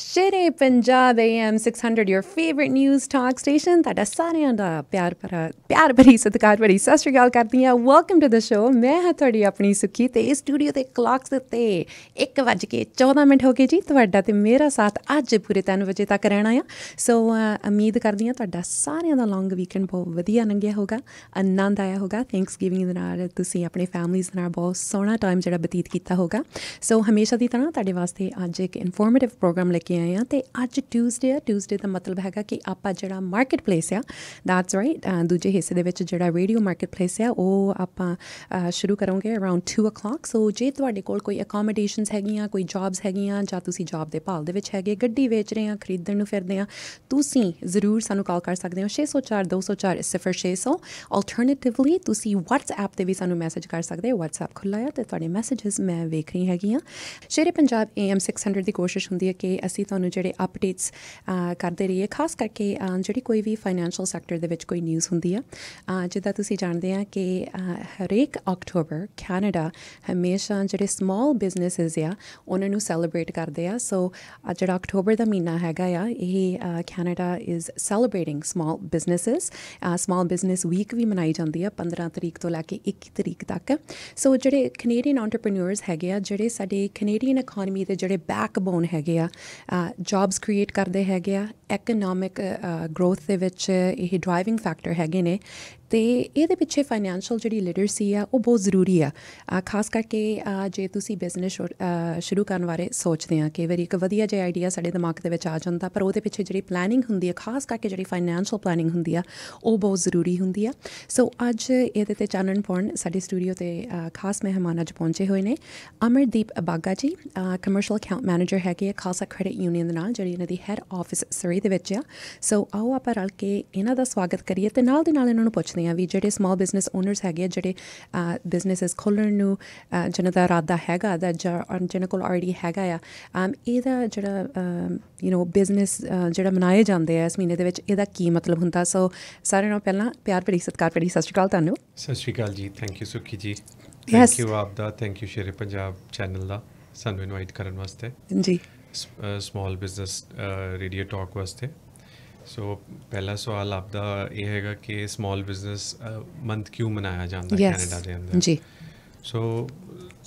Shere Punjab AM 600 your news talk station station ਤੁਹਾਡਾ ਸਾਰਿਆਂ ਦਾ ਪਿਆਰ ਭਰਾ ਪਿਆਰ ਭਰੀ ਸਤਿਕਾਰ ਭਰੀ ਸਤਿ ਸ਼੍ਰੀ ਅਕਾਲ ਕਰਦੀ ਆ ਵੈਲਕਮ ਟੂ ਦ ਸ਼ੋ ਮੈਂ ਹਾਂ ਤੁਹਾਡੀ ਆਪਣੀ ਸੁਖੀ ਤੇ ਸਟੂਡੀਓ ਤੇ ਕਲਾਕਸ ਕੇ 1:14 ਮਿੰਟ ਹੋ ਗਏ ਜੀ ਤੁਹਾਡਾ ਤੇ ਮੇਰਾ ਸਾਥ ਅੱਜ ਪੂਰੇ 3 ਵਜੇ ਤੱਕ ਰਹਿਣਾ ਆ ਸੋ ਉਮੀਦ ਕਰਦੀ ਆ ਤੁਹਾਡਾ ਸਾਰਿਆਂ ਦਾ ਲੌਂਗ ਵੀਕਐਂਡ ਬਹੁਤ ਵਧੀਆ ਲੰਘਿਆ ਹੋਗਾ ਆਨੰਦ ਆਇਆ ਹੋਗਾ ਥੈਂਕਸਗਿਵਿੰਗ ਦੇ ਨਾਲ ਤੁਸੀਂ ਆਪਣੇ ਫੈਮਲੀਜ਼ ਨਾਲ ਬਹੁਤ ਸੋਹਣਾ ਟਾਈਮ ਜਿਹੜਾ ਬਤੀਤ ਕੀਤਾ ਹੋਗਾ ਸੋ ਹਮੇਸ਼ਾ ਦੀ ਤਰ੍ਹਾਂ ਤੁਹਾਡੇ ਵਾਸਤੇ ਅੱਜ ਇੱਕ ਇਨਫੋਰਮੇਟਿਵ ਪ੍ਰੋਗਰਾਮ ਲੈ ਕੇ ਆਏ ਆ ਤੇ ਅੱਜ ਟਿਊਜ਼ਡੇ ਆ ਟਿਊਜ਼ਡੇ ਦਾ ਮਤਲਬ ਹੈਗਾ ਕਿ ਆਪਾਂ ਜਿਹੜਾ ਮਾਰਕੀਟ ਪਲੇਸ ਆ ਦੈਟਸ ਰਾਈਟ ਦੂਜੇ ਹਿੱਸੇ ਦੇ ਵਿੱਚ ਜਿਹੜਾ ਰੇਡੀਓ ਮਾਰਕੀਟ ਪਲੇਸ ਆ ਉਹ ਆਪਾਂ ਸ਼ੁਰੂ ਕਰਾਂਗੇ ਅਰਾਊਂਡ 2:00 ਸੋ ਜੇ ਤੁਹਾਡੇ ਕੋਲ ਕੋਈ ਅਕੋਮੋਡੇਸ਼ਨਸ ਹੈਗੀਆਂ ਕੋਈ ਜੌਬਸ ਹੈਗੀਆਂ ਜਾਂ ਤੁਸੀਂ ਜੌਬ ਦੇ ਭਾਲ ਦੇ ਵਿੱਚ ਹੈਗੇ ਗੱਡੀ ਵੇਚ ਰਹੇ ਆ ਖਰੀਦਣ ਨੂੰ ਫਿਰਦੇ ਆ ਤੁਸੀਂ ਜ਼ਰੂਰ ਸਾਨੂੰ ਕਾਲ ਕਰ ਸਕਦੇ ਹੋ 604 204 0600 ਆਲਟਰਨੇਟਿਵਲੀ ਤੁਸੀਂ WhatsApp ਤੇ ਵੀ ਸਾਨੂੰ ਮੈਸੇਜ ਕਰ ਸਕਦੇ ਹੋ WhatsApp ਖੁੱਲਾ ਹੈ ਤੇ ਤੁਹਾਡੇ ਮੈਸੇਜਸ ਮੈਂ ਵੇਖ ਰਹੀ ਹੈਗੀ ਆ ਸ਼ੇਰੇ ਪੰਜਾਬ AM 600 ਦੀ ਕੋਸ਼ਿਸ਼ ਹੁੰਦੀ ਹੈ ਕਿ ਅਸੀਂ ਤੁਹਾਨੂੰ ਜਿਹੜੇ ਅਪਡੇਟਸ ਕਰਦੇ ਰਹੀਏ ਖਾਸ ਕਰਕੇ ਜਿਹੜੀ ਕੋਈ ਵੀ ਫਾਈਨੈਂਸ਼ੀਅਲ ਸੈਕਟਰ ਦੇ ਵਿੱਚ ਕੋਈ ਨਿਊਜ਼ ਹੁੰਦੀ ਆ ਜਿੱਦਾਂ ਤੁਸੀਂ ਜਾਣਦੇ ਆ ਕਿ ਹਰੇਕ ਅਕਟੋਬਰ ਕੈਨੇਡਾ ਹਮੇਸ਼ਾ ਜਿਹੜੇ ਸਮਾਲ ਬਿਜ਼ਨੈਸਸ ਆ ਉਹਨਾਂ ਨੂੰ ਸੈਲੀਬ੍ਰੇਟ ਕਰਦੇ ਆ ਸੋ ਜਿਹੜਾ ਅਕਟੋਬਰ ਦਾ ਮਹੀਨਾ ਹੈਗਾ ਆ ਇਹ Canada is celebrating small businesses small business week ਵੀ ਮਨਾਈ ਜਾਂਦੀ ਆ 15 ਤਰੀਕ ਤੋਂ ਲੈ ਕੇ 21 ਤਰੀਕ ਤੱਕ ਸੋ ਜਿਹੜੇ ਕੈਨੇਡੀਅਨ ਐਂਟਰਪ੍ਰੈਨਿਓਰਸ ਹੈਗੇ ਆ ਜਿਹੜੇ ਸਾਡੇ ਕੈਨੇਡੀਅਨ ਇਕਨੋਮੀ ਦੇ ਜਿਹੜੇ ਬੈਕਬੋਨ ਹੈਗੇ ਆ ਜੌਬਸ ਕ੍ਰੀਏਟ ਕਰਦੇ ਹੈਗੇ ਆ ਇਕਨੋਮਿਕ ਗਰੋਥ ਦੇ ਵਿੱਚ ਇਹ ਡਰਾਈਵਿੰਗ ਫੈਕਟਰ ਹੈਗੇ ਨੇ ਤੇ ਇਹਦੇ ਪਿੱਛੇ ਫਾਈਨੈਂਸ਼ੀਅਲ ਜਿਹੜੀ ਲਿਟਰੇਸੀ ਆ ਉਹ ਬਹੁਤ ਜ਼ਰੂਰੀ ਆ ਖਾਸ ਕਰਕੇ ਜੇ ਤੁਸੀਂ ਬਿਜ਼ਨਸ ਸ਼ੁਰੂ ਕਰਨ ਬਾਰੇ ਸੋਚਦੇ ਆ ਕਿ ਵੇਰੀ ਇੱਕ ਵਧੀਆ ਜਿਹਾ ਆਈਡੀਆ ਸਾਡੇ ਦਿਮਾਗ ਦੇ ਵਿੱਚ ਆ ਜਾਂਦਾ ਪਰ ਉਹਦੇ ਪਿੱਛੇ ਜਿਹੜੀ ਪਲੈਨਿੰਗ ਹੁੰਦੀ ਆ ਖਾਸ ਕਰਕੇ ਜਿਹੜੀ ਫਾਈਨੈਂਸ਼ੀਅਲ ਪਲੈਨਿੰਗ ਹੁੰਦੀ ਆ ਉਹ ਬਹੁਤ ਜ਼ਰੂਰੀ ਹੁੰਦੀ ਆ ਸੋ ਅੱਜ ਇਹਦੇ ਤੇ ਚਾਨਣ ਪਾਉਣ ਸਾਡੇ ਸਟੂਡੀਓ ਤੇ ਖਾਸ ਮਹਿਮਾਨ ਅੱਜ ਪਹੁੰਚੇ ਹੋਏ ਨੇ ਅਮਰਦੀਪ ਬਾਗਾ ਜੀ ਕਮਰਸ਼ੀਅਲ ਅਕਾਊਂਟ ਮੈਨੇਜਰ ਹੈਗੇ ਆ ਖਾਲਸਾ ਕ੍ਰੈਡਿਟ ਯੂਨੀਅਨ ਦੇ ਨਾਲ ਜਿਹੜੀ ਇਹਨਾਂ ਦੀ ਹੈੱਡ ਆਫਿਸ ਸਰੀ ਦੇ ਵਿੱਚ ਆ ਸੋ ਆਓ ਆਪਾਂ ਰਲ ਕੇ ਇਹਨਾਂ ਦਾ ਸਵਾਗਤ ਕਰੀਏ ਤੇ ਨਾਲ ਦੇ ਨਾਲ ਇਹਨਾਂ ਨੂੰ ਪੁੱਛ ਸਕਦੇ ਆ ਵੀ ਜਿਹੜੇ ਸਮਾਲ ਬਿਜ਼ਨਸ ਓਨਰਸ ਹੈਗੇ ਆ ਜਿਹੜੇ ਬਿਜ਼ਨੈਸਸ ਖੋਲਣ ਨੂੰ ਜਿਹਨਾਂ ਦਾ ਇਰਾਦਾ ਹੈਗਾ ਦਾ ਜਿਹਨਾਂ ਕੋਲ ਆਲਰੇਡੀ ਹੈਗਾ ਆ ਆਮ ਇਹਦਾ ਜਿਹੜਾ ਯੂ نو ਬਿਜ਼ਨਸ ਜਿਹੜਾ ਮਨਾਏ ਜਾਂਦੇ ਆ ਇਸ ਮਹੀਨੇ ਦੇ ਵਿੱਚ ਇਹਦਾ ਕੀ ਮਤਲਬ ਹੁੰਦਾ ਸੋ ਸਾਰਿਆਂ ਨੂੰ ਪਹਿਲਾਂ ਪਿਆਰ ਭਰੀ ਸਤਿਕਾਰ ਭਰੀ ਸਤਿ ਸ਼੍ਰੀ ਅਕਾਲ ਤੁਹਾਨੂੰ ਸਤਿ ਸ਼੍ਰੀ ਅਕਾਲ ਜੀ ਥੈਂਕ ਯੂ ਸੁਖੀ ਜੀ ਥੈਂਕ ਯੂ ਆਪ ਦਾ thank you Shere Punjab channel ਦਾ ਸਾਨੂੰ ਇਨਵਾਈਟ ਕਰਨ ਵਾਸਤੇ ਜੀ ਸਮਾਲ ਬਿਜ਼ਨਸ ਰੇਡੀਓ ਟਾਕ ਵਾਸਤੇ ਸੋ ਪਹਿਲਾ ਸਵਾਲ ਆਪਦਾ ਇਹ ਹੈਗਾ ਕਿ ਸਮਾਲ ਬਿਜ਼ਨਸ ਮੰਥ ਕਿਉਂ ਮਨਾਇਆ ਜਾਂਦਾ ਕੈਨੇਡਾ ਦੇ ਅੰਦਰ ਜੀ so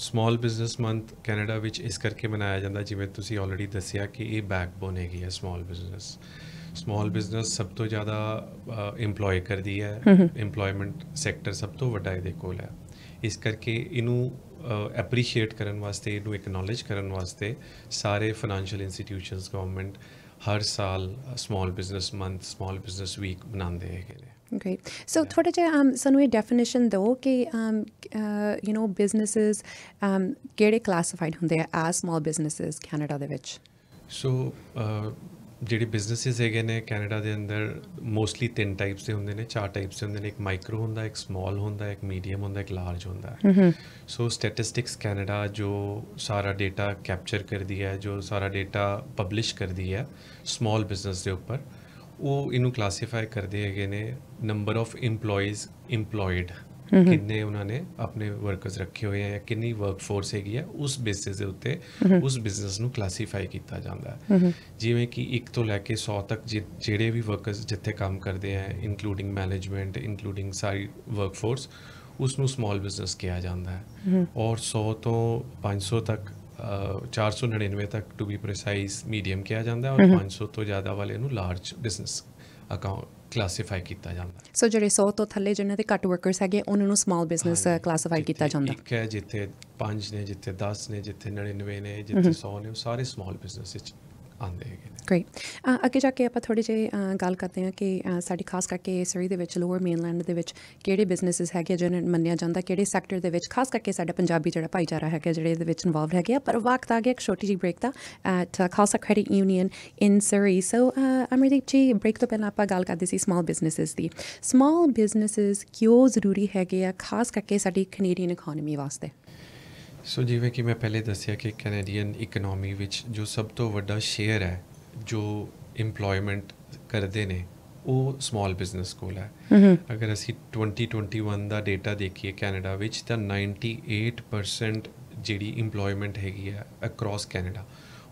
small business month Canada ਵਿੱਚ ਇਸ ਕਰਕੇ ਮਨਾਇਆ ਜਾਂਦਾ ਜਿਵੇਂ ਤੁਸੀਂ ਆਲਰੇਡੀ ਦੱਸਿਆ ਕਿ ਇਹ ਬੈਕਬੋਨ ਹੈਗੀ ਹੈ ਸਮਾਲ ਬਿਜ਼ਨਸ ਸਮਾਲ ਬਿਜ਼ਨਸ ਸਭ ਤੋਂ ਜ਼ਿਆਦਾ EMPLOY ਕਰਦੀ ਹੈ EMPLOYMENT ਸੈਕਟਰ ਸਭ ਤੋਂ ਵੱਡਾ ਇਹਦੇ ਕੋਲ ਹੈ ਇਸ ਕਰਕੇ ਇਹਨੂੰ ਅਪਰੀਸ਼ੀਏਟ ਕਰਨ ਵਾਸਤੇ ਇਹਨੂੰ ਇਕਨੋਲਜ ਕਰਨ ਵਾਸਤੇ ਸਾਰੇ ਫਾਈਨੈਂਸ਼ੀਅਲ ਇੰਸਟੀਟਿਊਸ਼ਨਸ ਗਵਰਨਮੈਂਟ ਹਰ ਸਾਲ small business month small business week ਬਣਾਉਂਦੇ ਹੈਗੇ ਨੇ Great. So, yeah. thoda ja, um, ਸਾਨੂੰ ਇਹ ਡੈਫੀਨੇਸ਼ਨ ਦਿਓ ਕਿ um, uh, you know businesses um, ਕਿਹੜੇ classified ਹੁੰਦੇ ਆ as small businesses Canada ਦੇ ਵਿੱਚ? So, uh, ਜਿਹੜੇ ਬਿਜ਼ਨੈਸਿਸ ਹੈਗੇ ਨੇ ਕੈਨੇਡਾ ਦੇ ਅੰਦਰ ਮੋਸਟਲੀ ਤਿੰਨ ਟਾਈਪਸ ਦੇ ਹੁੰਦੇ ਨੇ ਚਾਰ ਟਾਈਪਸ ਦੇ ਹੁੰਦੇ ਨੇ ਇੱਕ ਮਾਈਕਰੋ ਹੁੰਦਾ ਇੱਕ ਸਮਾਲ ਹੁੰਦਾ ਇੱਕ ਮੀਡੀਅਮ ਹੁੰਦਾ ਇੱਕ ਲਾਰਜ ਹੁੰਦਾ ਸੋ ਸਟੈਟਿਸਟਿਕਸ ਕੈਨੇਡਾ ਜੋ ਸਾਰਾ ਡਾਟਾ ਕੈਪਚਰ ਕਰਦੀ ਹੈ ਜੋ ਸਾਰਾ ਡਾਟਾ ਪਬਲਿਸ਼ ਕਰਦੀ ਹੈ ਸਮਾਲ ਬਿਜ਼ਨਸ ਦੇ ਉੱਪਰ ਉਹ ਇਹਨੂੰ ਕਲਾਸੀਫਾਈ ਕਰਦੇ ਹੈਗੇ ਨੇ ਨੰਬਰ ਆਫ ਏਮਪਲੋਇਜ਼ ਏਮਪਲੋਇਡ ਕਿੰਨੇ ਉਹਨਾਂ ਨੇ ਆਪਣੇ ਵਰਕਰਸ ਰੱਖੇ ਹੋਏ ਆ ਕਿੰਨੀ ਵਰਕਫੋਰਸ ਹੈਗੀ ਆ ਉਸ ਬੇਸਿਸ ਦੇ ਉੱਤੇ ਉਸ ਬਿਜ਼ਨਸ ਨੂੰ ਕਲਾਸੀਫਾਈ ਕੀਤਾ ਜਾਂਦਾ ਹੈ ਜਿਵੇਂ ਕਿ 1 ਤੋਂ ਲੈ ਕੇ 100 ਤੱਕ ਜਿਹੜੇ ਵੀ ਵਰਕਰਸ ਜਿੱਥੇ ਕੰਮ ਕਰਦੇ ਆ ਇਨਕਲੂਡਿੰਗ ਮੈਨੇਜਮੈਂਟ ਇਨਕਲੂਡਿੰਗ ਸਾਰੀ ਵਰਕਫੋਰਸ ਉਸ ਨੂੰ ਸਮਾਲ ਬਿਜ਼ਨਸ ਕਿਹਾ ਜਾਂਦਾ ਹੈ ਔਰ 100 ਤੋਂ 500 ਤੱਕ 499 ਤੱਕ ਟੂ ਬੀ ਪ੍ਰੀਸਾਈਜ਼ ਮੀਡੀਅਮ ਕਿਹਾ ਜਾਂਦਾ ਹੈ ਔਰ 500 ਤੋਂ ਜ਼ਿਆਦਾ ਵਾਲੇ ਨੂੰ ਲਾਰਜ ਬਿਜ਼ਨਸ ਅਕਾਊਂਟ ਕਲਾਸੀਫਾਈ ਕੀਤਾ ਜਾਂਦਾ ਸੋ ਜਿਹੜੇ 100 ਤੋਂ ਥੱਲੇ ਜਿਨ੍ਹਾਂ ਦੇ ਘੱਟ ਵਰਕਰਸ ਹੈਗੇ ਉਹਨਾਂ ਨੂੰ ਸਮਾਲ ਬਿਜ਼ਨਸ ਕਲਾਸੀਫਾਈ ਕੀਤਾ ਜਾਂਦਾ ਇੱਕ ਹੈ ਜਿੱਥੇ 5 ਨੇ ਜਿੱਥੇ 10 ਨੇ ਜਿੱਥੇ 99 ਨੇ ਜਿੱਥੇ 100 ਨੇ ਉਹ ਸਾਰੇ ਸਮਾਲ ਬਿਜ਼ਨਸ ਵਿੱਚ ਆਉਂਦੇ ਹੈਗੇ ਗ੍ਰੇਟ ਅੱਗੇ ਜਾ ਕੇ ਆਪਾਂ ਥੋੜੀ ਜਿਹੀ ਗੱਲ ਕਰਦੇ ਹਾਂ ਕਿ ਸਾਡੀ ਖਾਸ ਕਰਕੇ ਸਰੀ ਦੇ ਵਿੱਚ ਲੋਅਰ ਮੇਨਲੈਂਡ ਦੇ ਵਿੱਚ ਕਿਹੜੇ ਬਿਜ਼ਨੈਸਸ ਹੈਗੇ ਜਿਹਨਾਂ ਨੂੰ ਮੰਨਿਆ ਜਾਂਦਾ ਕਿਹੜੇ ਸੈਕਟਰ ਦੇ ਵਿੱਚ ਖਾਸ ਕਰਕੇ ਸਾਡਾ ਪੰਜਾਬੀ ਜਿਹੜਾ ਭਾਈਚਾਰਾ ਹੈਗਾ ਜਿਹੜੇ ਇਹਦੇ ਵਿੱਚ ਇਨਵੋਲਵ ਹੈਗੇ ਪਰ ਵਕਤ ਆ ਗਿਆ ਇੱਕ ਛੋਟੀ ਜਿਹੀ ਬ੍ਰੇਕ ਦਾ at Khalsa credit union in Surrey so Amardeep ji break ਤੋਂ ਪਹਿਲਾਂ ਆਪਾਂ ਗੱਲ ਕਰਦੇ ਸੀ ਸਮਾਲ ਬਿਜ਼ਨੈਸਸ ਦੀ ਸਮਾਲ ਬਿਜ਼ਨੈਸਸ ਕਿਉਂ ਜ਼ਰੂਰੀ ਹੈਗੇ ਆ ਖਾਸ ਕਰਕੇ ਸਾਡੀ ਕੈਨੇਡੀਅਨ ਇਕਨੋਮੀ ਵਾਸਤੇ ਸੋ ਜਿਵੇਂ ਕਿ ਮੈਂ ਪਹਿਲੇ ਦੱਸਿਆ ਕਿ ਕੈਨੇਡੀਅਨ ਇਕਨੋਮੀ ਵਿੱਚ ਜੋ ਸਭ ਤੋਂ ਵੱਡਾ ਸ਼ੇਅਰ ਹੈ ਜੋ EMPLOYMENT ਕਰਦੇ ਨੇ ਉਹ ਸਮਾਲ ਬਿਜ਼ਨਸ ਕੋਲ ਹੈ ਅਗਰ ਅਸੀਂ 2021 ਦਾ ਡਾਟਾ ਦੇਖੀਏ ਕੈਨੇਡਾ ਵਿੱਚ ਤਾਂ 98% ਜਿਹੜੀ EMPLOYMENT ਹੈਗੀ ਹੈ ਅਕ੍ਰੋਸ ਕੈਨੇਡਾ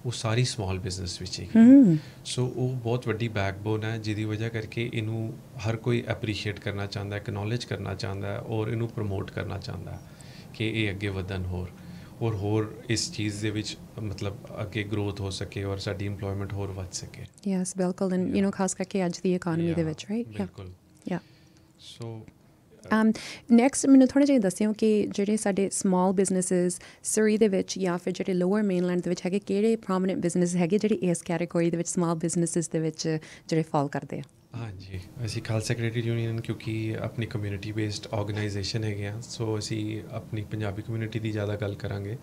ਉਹ ਸਾਰੀ ਸਮਾਲ ਬਿਜ਼ਨਸ ਵਿੱਚ ਹੈਗੀ ਸੋ ਉਹ ਬਹੁਤ ਵੱਡੀ ਬੈਕਬੋਨ ਹੈ ਜਿਹਦੀ ਵਜ੍ਹਾ ਕਰਕੇ ਇਹਨੂੰ ਹਰ ਕੋਈ ਐਪਰੀਸ਼ੀਏਟ ਕਰਨਾ ਚਾਹੁੰਦਾ ਹੈ ਕਨੋਲਜ ਕਰਨਾ ਚਾਹੁੰਦਾ ਹੈ ਔਰ ਇਹਨੂੰ ਪ੍ਰੋਮੋਟ ਕਰਨਾ ਚਾਹੁੰਦਾ ਹੈ ਕਿ ਇਹ ਅੱਗੇ ਵਧਣ ਹੋਰ ਔਰ ਹੋਰ ਇਸ ਚੀਜ਼ ਦੇ ਵਿੱਚ ਮਤਲਬ ਅੱਗੇ ਗਰੋਥ ਹੋ ਸਕੇ ਔਰ ਸਾਡੀ EMPLOYMENT ਹੋਰ ਵੱਧ ਸਕੇ ਯੈਸ ਬਿਲਕੁਲ ਐਂਡ ਯੂ نو ਖਾਸ ਕਰਕੇ ਅੱਜ ਦੀ ਇਕਨੋਮੀ ਦੇ ਵਿੱਚ ਰਾਈਟ ਬਿਲਕੁਲ ਯਾ ਸੋ ਅਮ ਨੈਕਸਟ ਮੈਨੂੰ ਥੋੜਾ ਜਿਹਾ ਦੱਸਿਓ ਕਿ ਜਿਹੜੇ ਸਾਡੇ ਸਮਾਲ ਬਿਜ਼ਨੈਸਸ ਸਰੀ ਦੇ ਵਿੱਚ ਜਾਂ ਫਿਰ ਜਿਹੜੇ ਲੋਅਰ ਮੇਨਲੈਂਡ ਦੇ ਵਿੱਚ ਹੈਗੇ ਕਿਹੜੇ ਪ੍ਰੋਮਿਨੈਂਟ ਬਿਜ਼ਨੈਸ ਹੈਗੇ ਜਿਹੜੇ ਇਸ ਕੈਟਾਗਰੀ ਦੇ ਵਿੱਚ ਸਮਾਲ ਬਿਜ਼ਨੈਸਸ ਦੇ ਵਿੱਚ ਜਿਹੜੇ ਫਾਲ ਕਰਦੇ ਆ ਹਾਂਜੀ ਅਸੀਂ ਖਾਲਸਾ ਕ੍ਰੈਡਿਟ ਯੂਨੀਅਨ ਕਿਉਂਕਿ ਆਪਣੀ ਕਮਿਊਨਿਟੀ ਬੇਸਡ ਆਰਗੇਨਾਈਜੇਸ਼ਨ ਹੈਗੇ ਆ ਸੋ ਅਸੀਂ ਆਪਣੀ ਪੰਜਾਬੀ ਕਮਿਊਨਿਟੀ ਦੀ ਜ਼ਿਆਦਾ ਗੱਲ ਕਰਾਂਗੇ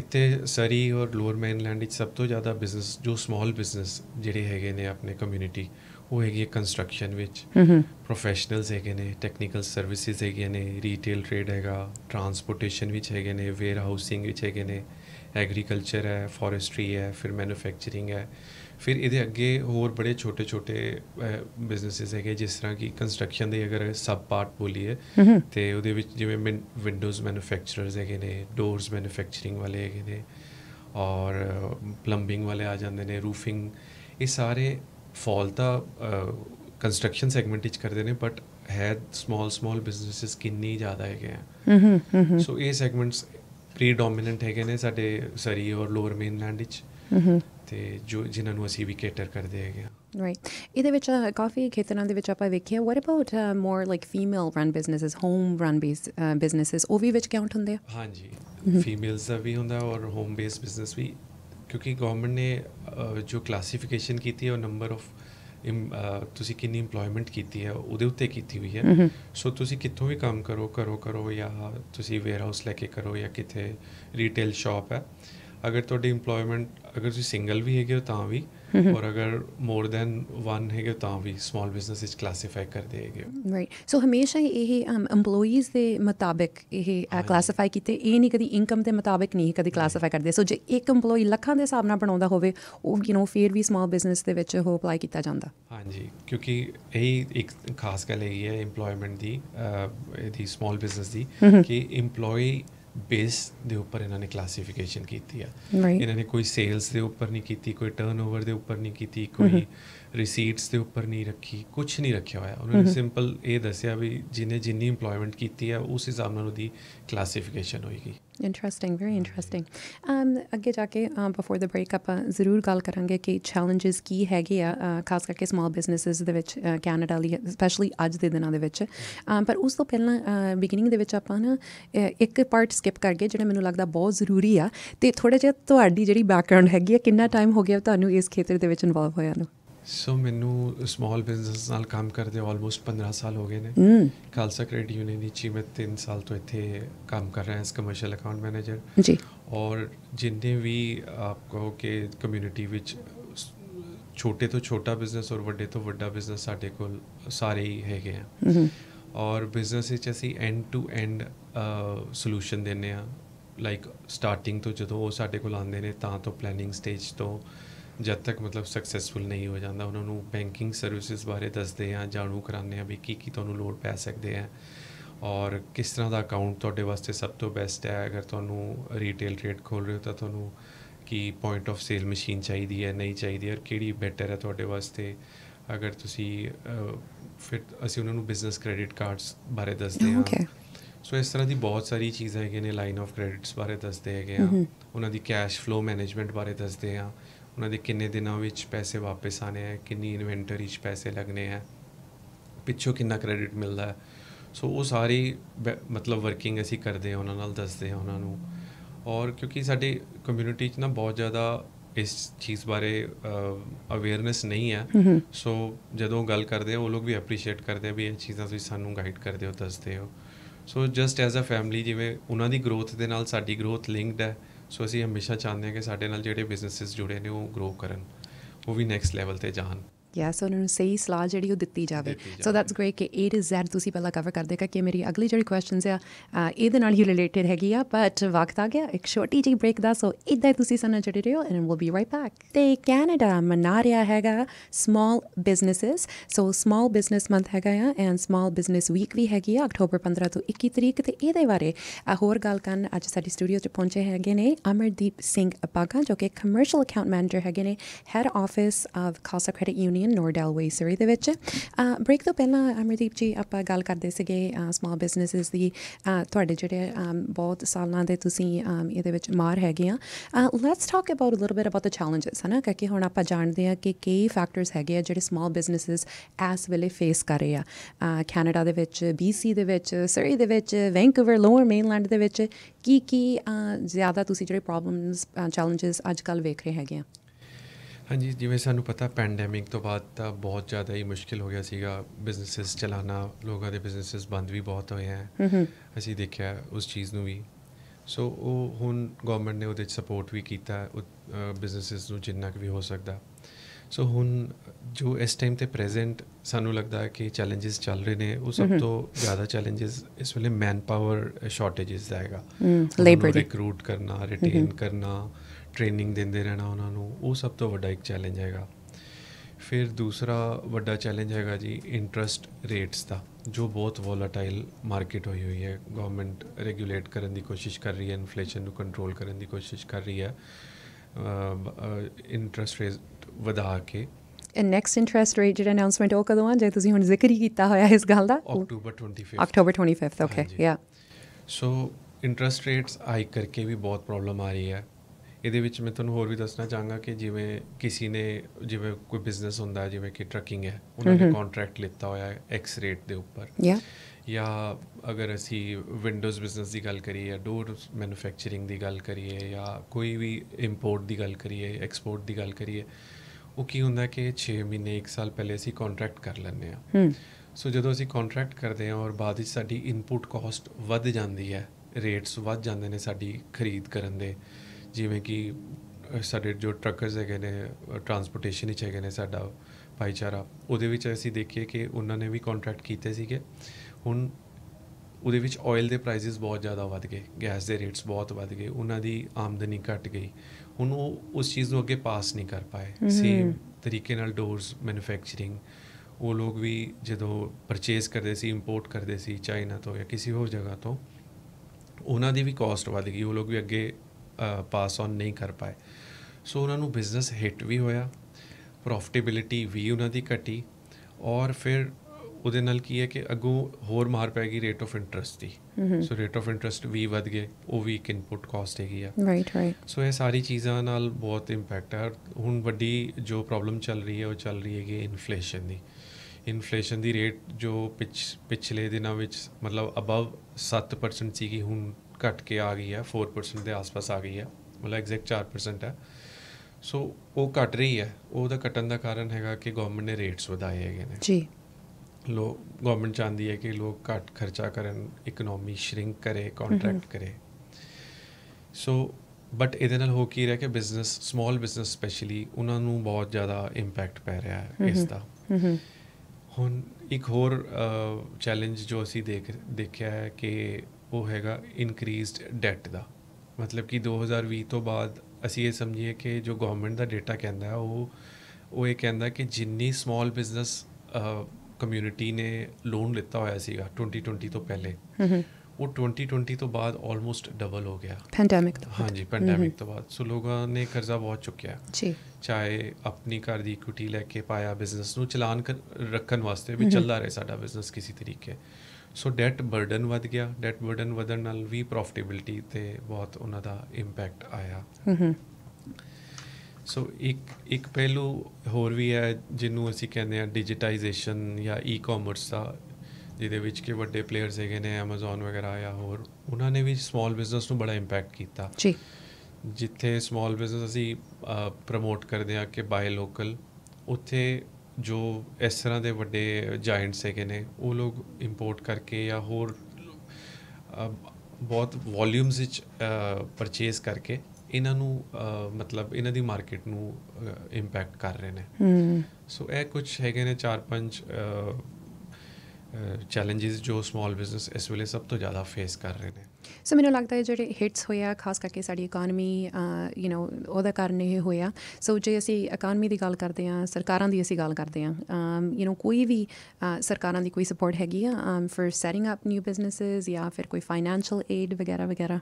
ਇੱਥੇ ਸਰੀ ਔਰ ਲੋਅਰ ਮੈਨਲੈਂਡ ਵਿੱਚ ਸਭ ਤੋਂ ਜ਼ਿਆਦਾ ਬਿਜ਼ਨਸ ਜੋ ਸਮਾਲ ਬਿਜ਼ਨਸ ਜਿਹੜੇ ਹੈਗੇ ਨੇ ਆਪਣੇ ਕਮਿਊਨਿਟੀ ਉਹ ਹੈਗੀ ਹੈ ਕੰਸਟਰਕਸ਼ਨ ਵਿੱਚ ਪ੍ਰੋਫੈਸ਼ਨਲਸ ਹੈਗੇ ਨੇ ਟੈਕਨੀਕਲ ਸਰਵਿਸਿਜ਼ ਹੈਗੇ ਨੇ ਰੀਟੇਲ ਟ੍ਰੇਡ ਹੈਗਾ ਟਰਾਂਸਪੋਰਟੇਸ਼ਨ ਵਿੱਚ ਹੈਗੇ ਨੇ ਵੇਅਰ ਹਾਊਸਿੰਗ ਵਿੱਚ ਹੈਗੇ ਨੇ ਐਗਰੀਕਲਚਰ ਹੈ ਫੋਰੈਸਟਰੀ ਹੈ ਫਿਰ ਮੈਨੂਫੈਕਚਰਿੰਗ ਹੈ ਫਿਰ ਇਹਦੇ ਅੱਗੇ ਹੋਰ ਬੜੇ ਛੋਟੇ-ਛੋਟੇ ਬਿਜ਼ਨੈਸਸ ਹੈਗੇ ਜਿਸ ਤਰ੍ਹਾਂ ਕਿ ਕੰਸਟਰਕਸ਼ਨ ਦੇ ਅਗਰ ਸਬ ਪਾਰਟ ਬੋਲੀਏ ਤੇ ਉਹਦੇ ਵਿੱਚ ਜਿਵੇਂ ਵਿੰਡੋਜ਼ ਮੈਨੂਫੈਕਚਰਰਸ ਹੈਗੇ ਨੇ ਡੋਰਸ ਮੈਨੂਫੈਕਚਰਿੰਗ ਵਾਲੇ ਹੈਗੇ ਨੇ ਔਰ ਪਲੰਬਿੰਗ ਵਾਲੇ ਆ ਜਾਂਦੇ ਨੇ ਰੂਫਿੰਗ ਇਹ ਸਾਰੇ ਫਾਲ ਦਾ ਕੰਸਟਰਕਸ਼ਨ ਸੈਗਮੈਂਟ ਵਿੱਚ ਕਰਦੇ ਨੇ ਬਟ ਹੈ ਸਮਾਲ ਸਮਾਲ ਬਿਜ਼ਨੈਸਸ ਕਿੰਨੀ ਜ਼ਿਆਦਾ ਹੈਗੇ ਆ ਸੋ ਇਹ ਸੈਗਮੈਂਟਸ ਪ੍ਰੀਡੋਮੀਨੈਂਟ ਹੈਗੇ ਨੇ ਸਾਡੇ ਸਰੀ ਔਰ ਲੋਅਰ ਮੇਨਲੈਂਡ ਵਿੱਚ ਤੇ ਜੋ ਜਿਨ੍ਹਾਂ ਨੂੰ ਅਸੀਂ ਵੀ ਕੇਟਰ ਕਰਦੇ ਹੈਗੇ ਰਾਈਟ ਇਹਦੇ ਵਿੱਚ ਕਾਫੀ ਖੇਤਰਾਂ ਦੇ ਵਿੱਚ ਆਪਾਂ ਵੇਖਿਆ what about more like female run businesses home run base businesses ਉਹ ਵੀ ਵਿੱਚ ਕਾਊਂਟ ਹੁੰਦੇ ਆ ਹਾਂਜੀ ਫੀਮੇਲਸ ਦਾ ਵੀ ਹੁੰਦਾ ਔਰ ਹੋਮ ਬੇਸ ਬਿਜ਼ਨਸ ਵੀ ਕਿਉਂਕਿ ਗਵਰਨਮੈਂਟ ਨੇ ਜੋ ਕਲਾਸੀਫਿਕੇਸ਼ਨ ਕੀਤੀ ਹੈ ਉਹ ਨੰਬਰ ਆਫ ਤੁਸੀਂ ਕਿੰਨੀ এমਪਲੋਇਮੈਂਟ ਕੀਤੀ ਹੈ ਉਹਦੇ ਉੱਤੇ ਕੀਤੀ ਹੋਈ ਹੈ ਸੋ ਤੁਸੀਂ ਕਿੱਥੋਂ ਵੀ ਕੰਮ ਕਰੋ ਕਰੋ ਕਰੋ ਜਾਂ ਤੁਸੀਂ ਵੇਅਰ ਹਾਊਸ ਲੈ ਕੇ ਕਰੋ ਜਾਂ ਕਿਤੇ ਰੀਟੇਲ ਸ਼ਾਪ ਹੈ ਅਗਰ ਤੁਹਾਡੀ ਏਮਪਲੋਇਮੈਂਟ ਅਗਰ ਤੁਸੀਂ ਸਿੰਗਲ ਵੀ ਹੈਗੇ ਹੋ ਤਾਂ ਵੀ ਔਰ ਅਗਰ ਮੋਰ ਦੈਨ 1 ਹੈਗੇ ਤਾਂ ਵੀ ਸਮਾਲ ਬਿਜ਼ਨਸ ਇਸ ਕਲਾਸੀਫਾਈ ਕਰਦੇ ਹੈਗੇ ਰਾਈਟ ਸੋ ਹਮੇਸ਼ਾ ਇਹ EMPLOYEES ਦੇ ਮੁਤਾਬਕ ਇਹ ਕਲਾਸੀਫਾਈ ਕੀਤੇ ਇਹ ਨਹੀਂ ਕਦੀ ਇਨਕਮ ਦੇ ਮੁਤਾਬਕ ਨਹੀਂ ਕਦੀ ਕਲਾਸੀਫਾਈ ਕਰਦੇ ਸੋ ਜੇ ਇੱਕ EMPLOYEE ਲੱਖਾਂ ਦੇ ਹਿਸਾਬ ਨਾਲ ਬਣਾਉਂਦਾ ਹੋਵੇ ਉਹ ਯੂ نو ਫੇਰ ਵੀ ਸਮਾਲ ਬਿਜ਼ਨਸ ਦੇ ਵਿੱਚ ਉਹ ਅਪਲਾਈ ਕੀਤਾ ਜਾਂਦਾ ਹਾਂਜੀ ਕਿਉਂਕਿ ਇਹ ਇੱਕ ਖਾਸ ਗੱਲ ਹੈਗੀ ਹੈ EMPLOYMENT ਦੀ ਇਹਦੀ ਸਮਾਲ ਬਿਜ਼ਨਸ ਦੀ ਕਿ EMPLOYEE ਬੇਸ ਦੇ ਉੱਪਰ ਇਹਨਾਂ ਨੇ ਕਲਾਸੀਫਿਕੇਸ਼ਨ ਕੀਤੀ ਆ ਇਹਨਾਂ ਨੇ ਕੋਈ ਸੇਲਸ ਦੇ ਉੱਪਰ ਨਹੀਂ ਕੀਤੀ ਕੋਈ ਟਰਨਓਵਰ ਦੇ ਉੱਪਰ ਨਹੀਂ ਕੀਤੀ ਕੋਈ mm-hmm. ਰਿਸੀਟਸ ਦੇ ਉੱਪਰ ਨਹੀਂ ਰੱਖੀ ਕੁਝ ਨਹੀਂ ਰੱਖਿਆ ਹੋਇਆ ਉਹਨਾਂ ਨੇ ਸਿੰਪਲ ਇਹ ਦੱਸਿਆ ਵੀ ਜਿਨੇ ਜਿੰਨੀ ਏਮਪਲੋਇਮੈਂਟ ਕੀਤੀ ਹੈ ਉਸ ਹਿਸਾਬ ਨਾਲ ਉਹਦੀ ਕਲਾਸੀਫਿਕੇਸ਼ਨ ਹੋਏਗੀ ਇੰਟਰਸਟਿੰਗ ਵੈਰੀ ਇੰਟਰਸਟਿੰਗ ਅਮ ਅੱਗੇ ਜਾ ਕੇ ਬਿਫੋਰ ਦ ਬ੍ਰੇਕ ਅਪ ਜ਼ਰੂਰ ਗੱਲ ਕਰਾਂਗੇ ਕਿ ਚੈਲੰਜਸ ਕੀ ਹੈਗੇ ਆ ਖਾਸ ਕਰਕੇ ਸਮਾਲ ਬਿਜ਼ਨੈਸਸ ਦੇ ਵਿੱਚ ਕੈਨੇਡਾ ਲਈ ਸਪੈਸ਼ਲੀ ਅੱਜ ਦੇ ਦਿਨਾਂ ਦੇ ਵਿੱਚ ਅਮ ਪਰ ਉਸ ਤੋਂ ਪਹਿਲਾਂ ਬਿਗਨਿੰਗ ਦੇ ਵਿੱਚ ਆਪਾਂ ਨਾ ਇੱਕ ਪਾਰਟ ਸਕਿਪ ਕਰ ਗਏ ਜਿਹੜਾ ਮੈਨੂੰ ਲੱਗਦਾ ਬਹੁਤ ਜ਼ਰੂਰੀ ਆ ਤੇ ਥੋੜਾ ਜਿਹਾ ਤੁਹਾਡੀ ਜਿਹੜੀ ਬੈਕਗ੍ਰਾਉਂਡ ਹੈਗੀ ਆ ਕਿੰਨਾ ਟਾਈਮ ਹੋ ਗਿਆ ਤੁਹਾਨੂੰ ਇਸ ਖੇਤਰ ਦੇ ਵਿੱਚ ਇਨਵੋਲਵ ਹੋਇਆ ਨੂੰ ਸੋ ਮੈਨੂੰ ਸਮਾਲ ਬਿਜ਼ਨਸ ਨਾਲ ਕੰਮ ਕਰਦੇ ਆਲਮੋਸਟ 15 ਸਾਲ ਹੋ ਗਏ ਨੇ ਖਾਲਸਾ ਕ੍ਰੈਡਿਟ ਯੂਨੀਅਨ ਦੀ ਚੀਮ ਵਿੱਚ 3 ਸਾਲ ਤੋਂ ਇੱਥੇ ਕੰਮ ਕਰ ਰਹੇ ਹਾਂ ਐਸ ਕਮਰਸ਼ੀਅਲ ਅਕਾਊਂਟ ਮੈਨੇਜਰ ਜੀ ਔਰ ਜਿੰਨੇ ਵੀ ਆਪ ਕਹੋ ਕਿ ਕਮਿਊਨਿਟੀ ਵਿੱਚ ਛੋਟੇ ਤੋਂ ਛੋਟਾ ਬਿਜ਼ਨਸ ਔਰ ਵੱਡੇ ਤੋਂ ਵੱਡਾ ਬਿਜ਼ਨਸ ਸਾਡੇ ਕੋਲ ਸਾਰੇ ਹੀ ਹੈਗੇ ਆ ਔਰ ਬਿਜ਼ਨਸ ਵਿੱਚ ਅਸੀਂ ਐਂਡ ਟੂ ਐਂਡ ਸੋਲੂਸ਼ਨ ਦਿੰਨੇ ਆ ਲਾਈਕ ਸਟਾਰਟਿੰਗ ਤੋਂ ਜਦੋਂ ਉਹ ਸਾਡੇ ਕੋਲ ਆਉਂਦੇ ਨੇ ਤਾਂ ਤੋਂ ਪਲੈਨਿੰਗ ਸਟੇਜ ਤੋਂ ਜਦ ਤੱਕ ਮਤਲਬ ਸਕਸੈਸਫੁਲ ਨਹੀਂ ਹੋ ਜਾਂਦਾ ਉਹਨਾਂ ਨੂੰ ਬੈਂਕਿੰਗ ਸਰਵਿਸਿਜ਼ ਬਾਰੇ ਦੱਸਦੇ ਆ ਜਾਣੂ ਕਰਾਉਂਦੇ ਆ ਵੀ ਕੀ ਕੀ ਤੁਹਾਨੂੰ ਲੋੜ ਪੈ ਸਕਦੇ ਆ ਔਰ ਕਿਸ ਤਰ੍ਹਾਂ ਦਾ ਅਕਾਊਂਟ ਤੁਹਾਡੇ ਵਾਸਤੇ ਸਭ ਤੋਂ ਬੈਸਟ ਹੈ ਅਗਰ ਤੁਹਾਨੂੰ ਰੀਟੇਲ ਟ੍ਰੇਡ ਖੋਲ ਰਹੇ ਹੋ ਤਾਂ ਤੁਹਾਨੂੰ ਕੀ ਪੁਆਇੰਟ ਆਫ ਸੇਲ ਮਸ਼ੀਨ ਚਾਹੀਦੀ ਹੈ ਨਹੀਂ ਚਾਹੀਦੀ ਔਰ ਕਿਹੜੀ ਬੈਟਰ ਹੈ ਤੁਹਾਡੇ ਵਾਸਤੇ ਅਗਰ ਤੁਸੀਂ ਫਿਰ ਅਸੀਂ ਉਹਨਾਂ ਨੂੰ ਬਿਜ਼ਨਸ ਕ੍ਰੈਡਿਟ ਕਾਰਡਸ ਬਾਰੇ ਦੱਸਦੇ ਹਾਂ ਸੋ ਇਸ ਤਰ੍ਹਾਂ ਦੀ ਬਹੁਤ ਸਾਰੀ ਚੀਜ਼ਾਂ ਹੈਗੇ ਨੇ ਲਾਈਨ ਆਫ ਕ੍ਰੈਡਿਟਸ ਬਾਰੇ ਦੱਸਦੇ ਹੈਗੇ ਆ ਉਹਨਾਂ ਦੀ ਕੈਸ਼ ਫਲੋ ਮੈਨੇਜਮੈਂਟ ਬਾਰੇ ਦੱਸਦੇ ਆ ਉਹਨਾਂ ਦੇ ਕਿੰਨੇ ਦਿਨਾਂ ਵਿੱਚ ਪੈਸੇ ਵਾਪਸ ਆਣੇ ਆ ਕਿੰਨੀ ਇਨਵੈਂਟਰੀ 'ਚ ਪੈਸੇ ਲੱਗਨੇ ਆ ਪਿੱਛੋਂ ਕਿੰਨਾ ਕ੍ਰੈਡਿਟ ਮਿਲਦਾ ਹੈ ਸੋ ਉਹ ਸਾਰੀ ਮਤਲਬ ਵਰਕਿੰਗ ਅਸੀਂ ਕਰਦੇ ਹਾਂ ਉਹਨਾਂ ਨਾਲ ਦੱਸਦੇ ਹਾਂ ਉਹਨਾਂ ਨੂੰ ਔਰ ਕਿਉਂਕਿ ਸਾਡੇ ਕਮਿਊਨਿਟੀ 'ਚ ਨਾ ਬਹੁਤ ਜ਼ਿਆਦਾ ਇਸ ਚੀਜ਼ ਬਾਰੇ ਅਵੇਅਰਨੈਸ ਨਹੀਂ ਹੈ ਸੋ ਜਦੋਂ ਗੱਲ ਕਰਦੇ ਆ ਉਹ ਲੋਕ ਵੀ ਐਪਰੀਸ਼ੀਏਟ ਕਰਦੇ ਆ ਵੀ ਇਹ ਚੀਜ਼ਾਂ ਤੁਸੀਂ ਸਾਨੂੰ ਗਾਈਡ ਕਰਦੇ ਹੋ ਦੱਸਦੇ ਹੋ so just as a family ਜਿਵੇਂ ਉਹਨਾਂ ਦੀ ਗਰੋਥ ਦੇ ਨਾਲ ਸਾਡੀ ਗਰੋਥ ਲਿੰਕਡ ਹੈ ਸੋ ਅਸੀਂ ਹਮੇਸ਼ਾ ਚਾਹੁੰਦੇ ਹਾਂ ਕਿ ਸਾਡੇ ਨਾਲ ਜਿਹੜੇ ਬਿਜ਼ਨੈਸਸ ਜੁੜੇ ਨੇ ਉਹ ਗਰੋ ਕਰਨ ਉਹ ਵੀ ਨੈਕਸਟ ਲੈਵਲ ਤੇ ਜਾਣ ਯਾ ਸੋ ਉਹਨਾਂ ਨੂੰ ਸਹੀ ਸਲਾਹ ਜਿਹੜੀ ਉਹ ਦਿੱਤੀ ਜਾਵੇ ਸੋ ਦੈਟਸ ਗ੍ਰੇਟ ਕਿ A ਇਜ਼ ਜ਼ੈਡ ਤੁਸੀਂ ਪਹਿਲਾਂ ਕਵਰ ਕਰਦੇ ਕਿ ਮੇਰੀ ਅਗਲੀ ਜਿਹੜੀ ਕੁਐਸਚਨਸ ਆ ਇਹਦੇ ਨਾਲ ਹੀ ਰਿਲੇਟਡ ਹੈਗੀ ਆ ਬਟ ਵਕਤ ਆ ਗਿਆ ਇੱਕ ਛੋਟੀ ਜਿਹੀ ਬ੍ਰੇਕ ਦਾ ਸੋ ਇਦਾਂ ਹੀ ਤੁਸੀਂ ਸਾਨੂੰ ਜੁੜੇ ਰਹੋ and we'll be right back ਤੇ ਕੈਨੇਡਾ ਮਨਾ ਰਿਹਾ ਹੈਗਾ small businesses so small business month ਹੈਗਾ ਆ ਐਂਡ ਸਮਾਲ ਬਿਜ਼ਨੈਸ ਵੀਕ ਵੀ ਹੈਗੀ ਆ ਅਕਟੋਬਰ 15 ਤੋਂ 21 ਤਰੀਕ ਤੇ ਇਹਦੇ ਬਾਰੇ ਆ ਹੋਰ ਗੱਲ ਕਰਨ ਅੱਜ ਸਾਡੀ ਸਟੂਡੀਓ 'ਚ ਪਹੁੰਚੇ ਹੈਗੇ ਨੇ ਅਮਰਦੀਪ ਸਿੰਘ ਅਪਾਗਾ ਜੋ ਕਿ ਕਮਰਸ਼ੀਅਲ ਅਕਾਊਂਟ ਮੈਨੇਜਰ ਹੈਗੇ ਨੇ head office of Khalsa credit union union Nordel way Surrey ਦੇ ਵਿੱਚ ਬ੍ਰੇਕ ਤੋਂ ਪਹਿਲਾਂ ਅਮਰਦੀਪ ਜੀ ਆਪਾਂ ਗੱਲ ਕਰਦੇ ਸੀਗੇ ਸਮਾਲ ਬਿਜ਼ਨੈਸਸ ਦੀ ਤੁਹਾਡੇ ਜਿਹੜੇ ਬਹੁਤ ਸਾਲਾਂ ਦੇ ਤੁਸੀਂ ਇਹਦੇ ਵਿੱਚ ਮਾਰ ਹੈਗੇ ਆ let's talk about a little bit about the challenges ਹਨਾ ਕਿ ਹੁਣ ਆਪਾਂ ਜਾਣਦੇ ਆ ਕਿ ਕਈ ਫੈਕਟਰਸ ਹੈਗੇ ਆ ਜਿਹੜੇ ਸਮਾਲ ਬਿਜ਼ਨੈਸਸ ਐਸ ਵੇਲੇ ਫੇਸ ਕਰ ਰਹੇ ਆ ਕੈਨੇਡਾ ਦੇ ਵਿੱਚ BC ਦੇ ਵਿੱਚ ਸਰੀ ਦੇ ਵਿੱਚ ਵੈਂਕੂਵਰ ਲੋਅਰ ਮੇਨਲੈਂਡ ਦੇ ਵਿੱਚ ਕੀ ਕੀ ਜ਼ਿਆਦਾ ਤੁਸੀਂ ਜਿਹੜੇ ਪ੍ਰੋਬਲਮਸ ਚੈਲੰਜਸ ਅੱਜ ਕੱਲ ਵੇਖ ਰਹੇ ਹੈਗੇ ਆ ਹਾਂਜੀ ਜਿਵੇਂ ਸਾਨੂੰ ਪਤਾ ਪੈਂਡੈਮਿਕ ਤੋਂ ਬਾਅਦ ਤਾਂ ਬਹੁਤ ਜ਼ਿਆਦਾ ਹੀ ਮੁਸ਼ਕਿਲ ਹੋ ਗਿਆ ਸੀਗਾ ਬਿਜ਼ਨੈਸਸ ਚਲਾਣਾ ਲੋਕਾਂ ਦੇ ਬਿਜ਼ਨੈਸਸ ਬੰਦ ਵੀ ਬਹੁਤ ਹੋਏ ਆ ਅਸੀਂ ਦੇਖਿਆ ਉਸ ਚੀਜ਼ ਨੂੰ ਵੀ ਸੋ ਉਹ ਹੁਣ ਗਵਰਨਮੈਂਟ ਨੇ ਉਹਦੇ ਚ ਸਪੋਰਟ ਵੀ ਕੀਤਾ ਬਿਜ਼ਨੈਸਸ ਨੂੰ ਜਿੰਨਾ ਕਿ ਵੀ ਹੋ ਸਕਦਾ ਸੋ ਹੁਣ ਜੋ ਇਸ ਟਾਈਮ ਤੇ ਪ੍ਰੈਜ਼ੈਂਟ ਸਾਨੂੰ ਲੱਗਦਾ ਹੈ ਕਿ ਚੈਲੰਜਸ ਚੱਲ ਰਹੇ ਨੇ ਉਹ ਸਭ ਤੋਂ ਜ਼ਿਆਦਾ ਚੈਲੰਜਸ ਇਸ ਵੇਲੇ ਮੈਨਪਾਵਰ ਸ਼ਾਰਟੇजेस ਦਾ ਹੈਗਾ ਲੇਬਰ ਰਿਕਰੂਟ ਕਰਨਾ ਰਿਟੇਨ ਕਰਨਾ ਟ੍ਰੇਨਿੰਗ ਦਿੰਦੇ ਰਹਿਣਾ ਉਹਨਾਂ ਨੂੰ ਉਹ ਸਭ ਤੋਂ ਵੱਡਾ ਇੱਕ ਚੈਲੰਜ ਹੈਗਾ ਫਿਰ ਦੂਸਰਾ ਵੱਡਾ ਚੈਲੰਜ ਹੈਗਾ ਜੀ ਇੰਟਰਸਟ ਰੇਟਸ ਦਾ ਜੋ ਬਹੁਤ ਵੋਲੇਟਾਈਲ ਮਾਰਕੀਟ ਹੋਈ ਹੋਈ ਹੈ ਗਵਰਨਮੈਂਟ ਰੈਗੂਲੇਟ ਕਰਨ ਦੀ ਕੋਸ਼ਿਸ਼ ਕਰ ਰਹੀ ਹੈ ਇਨਫਲੇਸ਼ਨ ਨੂੰ ਕੰਟਰੋਲ ਕਰਨ ਦੀ ਕੋਸ਼ਿਸ਼ ਕਰ ਰਹੀ ਹੈ ਇੰਟਰਸਟ ਰੇਟ ਵਧਾ ਕੇ ਨੈਕਸਟ ਇੰਟਰਸਟ ਰੇਟ ਜਿਹੜਾ ਅਨਾਉਂਸਮੈਂਟ ਉਹ ਕਦੋਂ ਆ ਜੇ ਤੁਸੀਂ ਹੁਣ ਜ਼ਿਕਰ ਹੀ ਕੀਤਾ ਹੋਇਆ ਇਸ ਗੱਲ ਦਾ ਅਕਤੂਬਰ 25 ਅਕਤੂਬਰ 25 ਓਕੇ ਯਾ ਸੋ ਇੰਟਰਸਟ ਰੇਟਸ ਆਈ ਕਰਕੇ ਵੀ ਬਹੁਤ ਪ੍ਰੋਬਲਮ ਆ ਰਹੀ ਹੈ ਇਹਦੇ ਵਿੱਚ ਮੈਂ ਤੁਹਾਨੂੰ ਹੋਰ ਵੀ ਦੱਸਣਾ ਚਾਹਾਂਗਾ ਕਿ ਜਿਵੇਂ ਕਿਸੇ ਨੇ ਜਿਵੇਂ ਕੋਈ ਬਿਜ਼ਨਸ ਹੁੰਦਾ ਜਿਵੇਂ ਕਿ ਟਰੱਕਿੰਗ ਹੈ ਉਹਨਾਂ ਨੇ ਕੰਟਰੈਕਟ ਲਿੱਤਾ ਹੋਇਆ ਹੈ ਐਕਸ ਰੇਟ ਦੇ ਉੱਪਰ ਜਾਂ ਅਗਰ ਅਸੀਂ ਵਿੰਡੋਜ਼ ਬਿਜ਼ਨਸ ਦੀ ਗੱਲ ਕਰੀਏ ਜਾਂ ਡੋਰ ਮੈਨੂਫੈਕਚਰਿੰਗ ਦੀ ਗੱਲ ਕਰੀਏ ਜਾਂ ਕੋਈ ਵੀ ਇੰਪੋਰਟ ਦੀ ਗੱਲ ਕਰੀਏ ਐਕਸਪੋਰਟ ਦੀ ਗੱਲ ਕਰੀਏ ਉਹ ਕੀ ਹੁੰਦਾ ਕਿ 6 ਮਹੀਨੇ 1 ਸਾਲ ਪਹਿਲੇ ਅਸੀਂ ਕੰਟਰੈਕਟ ਕਰ ਲੈਂਦੇ ਹਾਂ ਸੋ ਜਦੋਂ ਅਸੀਂ ਕੰਟਰੈਕਟ ਕਰਦੇ ਹਾਂ ਔਰ ਬਾਅਦ ਵਿੱਚ ਸਾਡੀ ਇਨਪੁਟ ਕਾਸਟ ਵੱਧ ਜਾਂਦੀ ਹੈ ਰੇਟਸ ਵੱਧ ਜਾਂਦੇ ਨੇ ਸਾਡੀ ਖਰੀਦ ਕਰਨ ਦੇ ਜਿਵੇਂ ਕਿ ਸਾਡੇ ਜੋ ਟਰੱਕਰਸ ਹੈਗੇ ਨੇ ਟਰਾਂਸਪੋਰਟੇਸ਼ਨ ਹੀ ਹੈਗੇ ਨੇ ਸਾਡਾ ਭਾਈਚਾਰਾ ਉਹਦੇ ਵਿੱਚ ਅਸੀਂ ਦੇਖੀਏ ਕਿ ਉਹਨਾਂ ਨੇ ਵੀ ਕੰਟਰੈਕਟ ਕੀਤੇ ਸੀਗੇ ਹੁਣ ਉਹਦੇ ਵਿੱਚ ਆਇਲ ਦੇ ਪ੍ਰਾਈਸਸ ਬਹੁਤ ਜ਼ਿਆਦਾ ਵੱਧ ਗਏ ਗੈਸ ਦੇ ਰੇਟਸ ਬਹੁਤ ਵੱਧ ਗਏ ਉਹਨਾਂ ਦੀ ਆਮਦਨੀ ਘਟ ਗਈ ਹੁਣ ਉਹ ਉਸ ਚੀਜ਼ ਨੂੰ ਅੱਗੇ ਪਾਸ ਨਹੀਂ ਕਰ ਪਾਏ ਸੇਮ ਤਰੀਕੇ ਨਾਲ ਡੋਰਸ ਮੈਨੂਫੈਕਚਰਿੰਗ ਉਹ ਲੋਕ ਵੀ ਜਦੋਂ ਪਰਚੇਸ ਕਰਦੇ ਸੀ ਇੰਪੋਰਟ ਕਰਦੇ ਸੀ ਚਾਈਨਾ ਤੋਂ ਜਾਂ ਕਿਸੇ ਹੋਰ ਜਗ੍ਹਾ ਤੋਂ ਉਹਨਾਂ ਦੀ ਵੀ ਕਾਸਟ ਵਧ ਗਈ ਉਹ ਲੋਕ ਵੀ ਅੱਗੇ ਪਾਸ ਔਨ ਨਹੀਂ ਕਰ ਪਾਏ ਸੋ ਉਹਨਾਂ ਨੂੰ ਬਿਜ਼ਨਸ ਹਿੱਟ ਵੀ ਹੋਇਆ ਪ੍ਰੋਫਿਟੇਬਿਲਿਟੀ ਵੀ ਉਹਨਾਂ ਦੀ ਘਟੀ ਔਰ ਫਿਰ ਉਹਦੇ ਨਾਲ ਕੀ ਹੈ ਕਿ ਅੱਗੋਂ ਹੋਰ ਮਾਰ ਪੈ ਗਈ ਰੇਟ ਆਫ ਇੰਟਰਸਟ ਦੀ ਸੋ ਰੇਟ ਆਫ ਇੰਟਰਸਟ ਵੀ ਵਧ ਗਏ ਉਹ ਵੀ ਇੱਕ ਇਨਪੁਟ ਕਾਸਟ ਹੈਗੀ ਆ ਰਾਈਟ ਰਾਈਟ ਸੋ ਇਹ ਸਾਰੀ ਚੀਜ਼ਾਂ ਨਾਲ ਬਹੁਤ ਇੰਪੈਕਟ ਹੈ ਹੁਣ ਵੱਡੀ ਜੋ ਪ੍ਰੋਬਲਮ ਚੱਲ ਰਹੀ ਹੈ ਉਹ ਚੱਲ ਰਹੀ ਹੈਗੀ ਇਨਫਲੇਸ਼ਨ ਦੀ ਇਨਫਲੇਸ਼ਨ ਦੀ ਰੇਟ ਜੋ ਪਿਛਲੇ ਦਿਨਾਂ ਵਿੱਚ ਮਤਲਬ ਅਬਵ 7% ਸੀਗੀ ਹੁਣ ਘਟ ਕੇ ਆ ਗਈ ਹੈ 4% ਦੇ ਆਸ-ਪਾਸ ਆ ਗਈ ਹੈ ਮਤਲਬ ਐਗਜ਼ੈਕਟ 4% ਹੈ ਸੋ ਉਹ ਘਟ ਰਹੀ ਹੈ ਉਹਦਾ ਘਟਣ ਦਾ ਕਾਰਨ ਹੈਗਾ ਕਿ ਗਵਰਨਮੈਂਟ ਨੇ ਰੇਟਸ ਵਧਾਏ ਹੈਗੇ ਨੇ ਜੀ ਲੋ ਗਵਰਨਮੈਂਟ ਚਾਹੁੰਦੀ ਹੈ ਕਿ ਲੋਕ ਘਟ ਖਰਚਾ ਕਰਨ ਇਕਨੋਮੀ ਸ਼੍ਰਿੰਕ ਕਰੇ ਕੰਟਰੈਕਟ ਕਰੇ ਸੋ ਬਟ ਇਹਦੇ ਨਾਲ ਹੋ ਕੀ ਰਿਹਾ ਕਿ ਬਿਜ਼ਨਸ ਸਮਾਲ ਬਿਜ਼ਨਸ ਸਪੈਸ਼ਲੀ ਉਹਨਾਂ ਨੂੰ ਬਹੁਤ ਜ਼ਿਆਦਾ ਇੰਪੈਕਟ ਪੈ ਰਿਹਾ ਹੈ ਇਸ ਦਾ ਹੁਣ ਇੱਕ ਹੋਰ ਚੈਲੰਜ ਜੋ ਅਸੀਂ ਦੇਖ ਦੇਖਿਆ ਹੈ ਕਿ ਉਹ ਹੈਗਾ ਇਨਕਰੀਸਡ ਡੈਟ ਦਾ ਮਤਲਬ ਕਿ 2020 ਤੋਂ ਬਾਅਦ ਅਸੀਂ ਇਹ ਸਮਝੀਏ ਕਿ ਜੋ ਗਵਰਨਮੈਂਟ ਦਾ ਡਾਟਾ ਕਹਿੰਦਾ ਹੈ ਉਹ ਉਹ ਇਹ ਕਹਿੰਦਾ ਕਿ ਜਿੰਨੀ ਸਮਾਲ ਬਿਜ਼ਨਸ ਕਮਿਊਨਿਟੀ ਨੇ ਲੋਨ ਲਿੱਤਾ ਹੋਇਆ ਸੀਗਾ 2020 ਤੋਂ ਪਹਿਲੇ ਉਹ 2020 ਤੋਂ ਬਾਅਦ ਆਲਮੋਸਟ ਡਬਲ ਹੋ ਗਿਆ ਪੈਂਡੈਮਿਕ ਤੋਂ ਹਾਂਜੀ ਪੈਂਡੈਮਿਕ ਤੋਂ ਬਾਅਦ ਸੋ ਲੋਕਾਂ ਨੇ ਕਰਜ਼ਾ ਬਹੁਤ ਚੁੱਕਿਆ ਜੀ ਚਾਹੇ ਆਪਣੀ ਘਰ ਦੀ ਇਕੁਇਟੀ ਲੈ ਕੇ ਪਾਇਆ ਬਿਜ਼ਨਸ ਨੂੰ ਚਲਾਨ ਰੱਖਣ ਵਾਸਤੇ ਵੀ ਚੱਲਦਾ ਰਹੇ ਸਾਡਾ ਬਿਜ਼ਨਸ ਕਿਸੇ ਤਰੀਕੇ ਸੋ ਡੈਟ ਬਰਡਨ ਵਧ ਗਿਆ ਡੈਟ ਬਰਡਨ ਵਧਣ ਨਾਲ ਵੀ ਪ੍ਰੋਫਿਟੇਬਿਲਟੀ ਤੇ ਬਹੁਤ ਉਹਨਾਂ ਦਾ ਇੰਪੈਕਟ ਆਇਆ ਹੂੰ ਸੋ ਇੱਕ ਇੱਕ ਪਹਿਲੂ ਹੋਰ ਵੀ ਹੈ ਜਿਹਨੂੰ ਅਸੀਂ ਕਹਿੰਦੇ ਆ ਡਿਜੀਟਾਈਜੇਸ਼ਨ ਜਾਂ ਈ-ਕਾਮਰਸ ਦਾ ਜਿਹਦੇ ਵਿੱਚ ਕਿ ਵੱਡੇ ਪਲੇਅਰਸ ਹੈਗੇ ਨੇ Amazon ਵਗੈਰਾ ਆਇਆ ਹੋਰ ਉਹਨਾਂ ਨੇ ਵੀ ਸਮਾਲ ਬਿਜ਼ਨਸ ਨੂੰ ਬੜਾ ਇੰਪੈਕਟ ਕੀਤਾ ਜੀ ਜਿੱਥੇ ਸਮਾਲ ਬਿਜ਼ਨਸ ਅਸੀਂ ਪ੍ਰਮੋਟ ਕਰਦੇ ਆ ਕਿ ਬਾਏ ਲੋਕਲ ਉੱਥੇ ਜੋ ਇਸ ਤਰ੍ਹਾਂ ਦੇ ਵੱਡੇ ਜਾਇੰਟਸ ਹੈਗੇ ਨੇ ਉਹ ਲੋਕ ਇੰਪੋਰਟ ਕਰਕੇ ਜਾਂ ਹੋਰ ਬਹੁਤ ਵੋਲਿਊਮਸ ਵਿੱਚ ਪਰਚੇਸ ਕਰਕੇ ਇਹਨਾਂ ਨੂੰ ਮਤਲਬ ਇਹਨਾਂ ਦੀ ਮਾਰਕੀਟ ਨੂੰ ਇੰਪੈਕਟ ਕਰ ਰਹੇ ਨੇ ਸੋ ਇਹ ਕੁਝ ਹੈਗੇ ਨੇ ਚਾਰ ਪੰਜ ਚੈਲੰਜਸ ਜੋ ਸਮਾਲ ਬਿਜ਼ਨਸ ਇਸ ਵੇਲੇ ਸਭ ਤੋਂ ਜ਼ਿਆਦਾ ਫੇਸ ਕਰ ਰਹੇ ਨੇ ਸੋ ਮੈਨੂੰ ਲੱਗਦਾ ਹੈ ਜਿਹੜੇ ਹਿੱਟਸ ਹੋਇਆ ਖਾਸ ਕਰਕੇ ਸਾਡੀ ਇਕਨੋਮੀ ਯੂ نو ਉਹਦਾ ਕਾਰਨ ਇਹ ਹੋਇਆ ਸੋ ਜੇ ਅਸੀਂ ਇਕਨੋਮੀ ਦੀ ਗੱਲ ਕਰਦੇ ਹਾਂ ਸਰਕਾਰਾਂ ਦੀ ਅਸੀਂ ਗੱਲ ਕਰਦੇ ਹਾਂ ਯੂ نو ਕੋਈ ਵੀ ਸਰਕਾਰਾਂ ਦੀ ਕੋਈ ਸਪੋਰਟ ਹੈਗੀ ਆ for setting up new businesses ਜਾਂ ਫਿਰ ਕੋਈ ਫਾਈਨੈਂਸ਼ੀਅਲ ਏਡ ਵਗੈਰਾ ਵਗੈਰਾ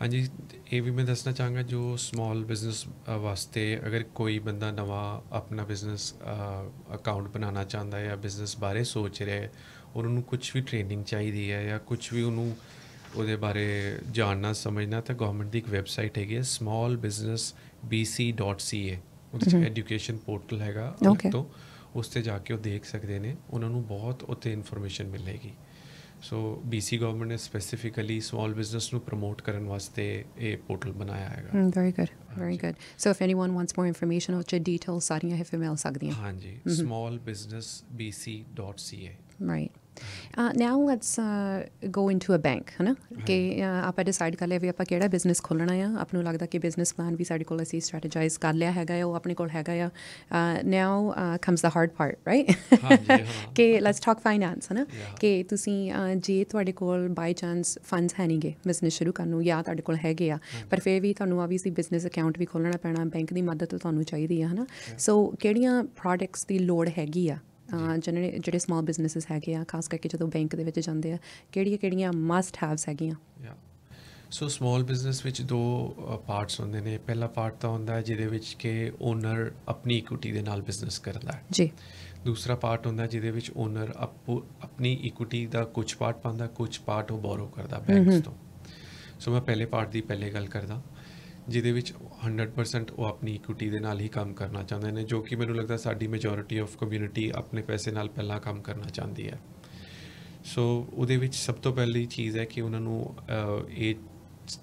ਹਾਂਜੀ ਇਹ ਵੀ ਮੈਂ ਦੱਸਣਾ ਚਾਹਾਂਗਾ ਜੋ ਸਮਾਲ ਬਿਜ਼ਨਸ ਵਾਸਤੇ ਅਗਰ ਕੋਈ ਬੰਦਾ ਨਵਾਂ ਆਪਣਾ ਬਿਜ਼ਨਸ ਅਕਾਊਂਟ ਬਣਾਉਣਾ ਚਾਹੁੰਦਾ ਹੈ ਜਾਂ ਬਿਜ਼ਨਸ ਬਾਰੇ ਸੋਚ ਰਿਹਾ ਹੈ ਉਹਨੂੰ ਕੁਝ ਵੀ ਟ੍ਰੇਨਿੰਗ ਚਾਹੀਦੀ ਹੈ ਜਾਂ ਕੁਝ ਵੀ ਉਹਨੂੰ ਉਹਦੇ ਬਾਰੇ ਜਾਣਨਾ ਸਮਝਣਾ ਤਾਂ ਗਵਰਨਮੈਂਟ ਦੀ ਇੱਕ ਵੈਬਸਾਈਟ ਹੈਗੀ ਹੈ smallbusinessbc.ca ਉਹਦੇ ਵਿੱਚ ਐਜੂਕੇਸ਼ਨ ਪੋਰਟਲ ਹੈਗਾ ਤੋਂ ਉਸ ਤੇ ਜਾ ਕੇ ਉਹ ਦੇਖ ਸਕਦੇ ਨੇ ਉਹਨਾਂ ਨੂੰ ਬਹੁਤ ਉੱਥੇ ਇਨਫੋਰਮੇਸ਼ਨ ਮਿਲੇਗੀ ਸੋ BC ਗਵਰਨਮੈਂਟ ਨੇ ਸਪੈਸੀਫਿਕਲੀ ਸਮਾਲ ਬਿਜ਼ਨਸ ਨੂੰ ਪ੍ਰੋਮੋਟ ਕਰਨ ਵਾਸਤੇ ਇਹ ਪੋਰਟਲ ਬਣਾਇਆ ਹੈਗਾ very good very good so if anyone wants more information ਉਹ ਚ ਡੀਟੇਲ ਸਾਰੀਆਂ ਹੈ ਫੀਮੇਲ ਸਕਦੀਆਂ ਹਾਂਜੀ smallbusinessbc.ca ਰਾਈਟ ਆ now let's go into a bank ਹਨਾ ਹੈ ਨਾ ਕਿ ਆਪਾਂ ਡਿਸਾਈਡ ਕਰ ਲਿਆ ਵੀ ਆਪਾਂ ਕਿਹੜਾ ਬਿਜ਼ਨਸ ਖੋਲਣਾ ਆ ਆਪ ਨੂੰ ਲੱਗਦਾ ਕਿ ਬਿਜ਼ਨਸ ਪਲਾਨ ਵੀ ਸਾਡੇ ਕੋਲ ਅਸੀਂ ਸਟ੍ਰੈਟੇਜਾਈਜ਼ ਕਰ ਲਿਆ ਹੈਗਾ ਉਹ ਆਪਣੇ ਕੋਲ ਹੈਗਾ ਆ ਨਾਓ ਕਮਸ ਦਾ ਹਾਰਡ ਪਾਰਟ ਰਾਈਟ ਕਿ ਲੈਟਸ ਟਾਕ ਫਾਈਨਾਂਸ ਹੈ ਨਾ ਕਿ ਤੁਸੀਂ ਜੇ ਤੁਹਾਡੇ ਕੋਲ ਬਾਈ ਚਾਂਸ ਫੰਡਸ ਹੈ ਨਹੀਂਗੇ ਬਿਜ਼ਨਸ ਸ਼ੁਰੂ ਕਰਨ ਨੂੰ ਜਾਂ ਤੁਹਾਡੇ ਕੋਲ ਹੈਗੇ ਆ ਪਰ ਫਿਰ ਵੀ ਤੁਹਾਨੂੰ ਆਬਵੀਅਸਲੀ ਬਿਜ਼ਨਸ ਅਕਾਊਂਟ ਵੀ ਖੋਲਣਾ ਪੈਣਾ ਬੈਂਕ ਦੀ ਮਦਦ ਤੁਹਾਨੂੰ ਚਾਹੀਦੀ ਆ ਹੈ ਨਾ ਸੋ ਕਿਹੜੀਆਂ ਪ੍ਰੋਡਕਟਸ ਦੀ ਲੋੜ ਹੈਗੀ ਆ ਜਿਹੜੇ ਜਿਹੜੇ ਸਮਾਲ ਬਿਜ਼ਨੈਸਸ ਹੈਗੇ ਆ ਖਾਸ ਕਰਕੇ ਜਦੋਂ ਬੈਂਕ ਦੇ ਵਿੱਚ ਜਾਂਦੇ ਆ ਕਿਹੜੀਆਂ ਕਿਹੜੀਆਂ ਮਸਟ ਹੈਵਸ ਹੈਗੀਆਂ ਸੋ ਸਮਾਲ ਬਿਜ਼ਨਸ ਵਿੱਚ ਦੋ ਪਾਰਟਸ ਹੁੰਦੇ ਨੇ ਪਹਿਲਾ ਪਾਰਟ ਤਾਂ ਹੁੰਦਾ ਹੈ ਜਿਹਦੇ ਵਿੱਚ ਕਿ ਓਨਰ ਆਪਣੀ ਇਕੁਇਟੀ ਦੇ ਨਾਲ ਬਿਜ਼ਨਸ ਕਰਦਾ ਹੈ ਜੀ ਦੂਸਰਾ ਪਾਰਟ ਹੁੰਦਾ ਜਿਹਦੇ ਵਿੱਚ ਓਨਰ ਆਪਣੀ ਇਕੁਇਟੀ ਦਾ ਕੁਝ ਪਾਰਟ ਪਾਉਂਦਾ ਕੁਝ ਪਾਰਟ ਉਹ ਬੋਰੋ ਕਰਦਾ ਬੈਂਕਸ ਤੋਂ ਸੋ ਮੈਂ ਪਹਿਲੇ ਪਾਰਟ ਦੀ ਪਹਿਲੇ ਗੱਲ ਕਰਦਾ ਜਿਹਦੇ ਵਿੱਚ 100% ਉਹ ਆਪਣੀ ਇਕੁਇਟੀ ਦੇ ਨਾਲ ਹੀ ਕੰਮ ਕਰਨਾ ਚਾਹੁੰਦੇ ਨੇ ਜੋ ਕਿ ਮੈਨੂੰ ਲੱਗਦਾ ਸਾਡੀ ਮੈਜੋਰਿਟੀ ਆਫ ਕਮਿਊਨਿਟੀ ਆਪਣੇ ਪੈਸੇ ਨਾਲ ਪਹਿਲਾਂ ਕੰਮ ਕਰਨਾ ਚਾਹੁੰਦੀ ਹੈ ਸੋ ਉਹਦੇ ਵਿੱਚ ਸਭ ਤੋਂ ਪਹਿਲੀ ਚੀਜ਼ ਹੈ ਕਿ ਉਹਨਾਂ ਨੂੰ ਇਹ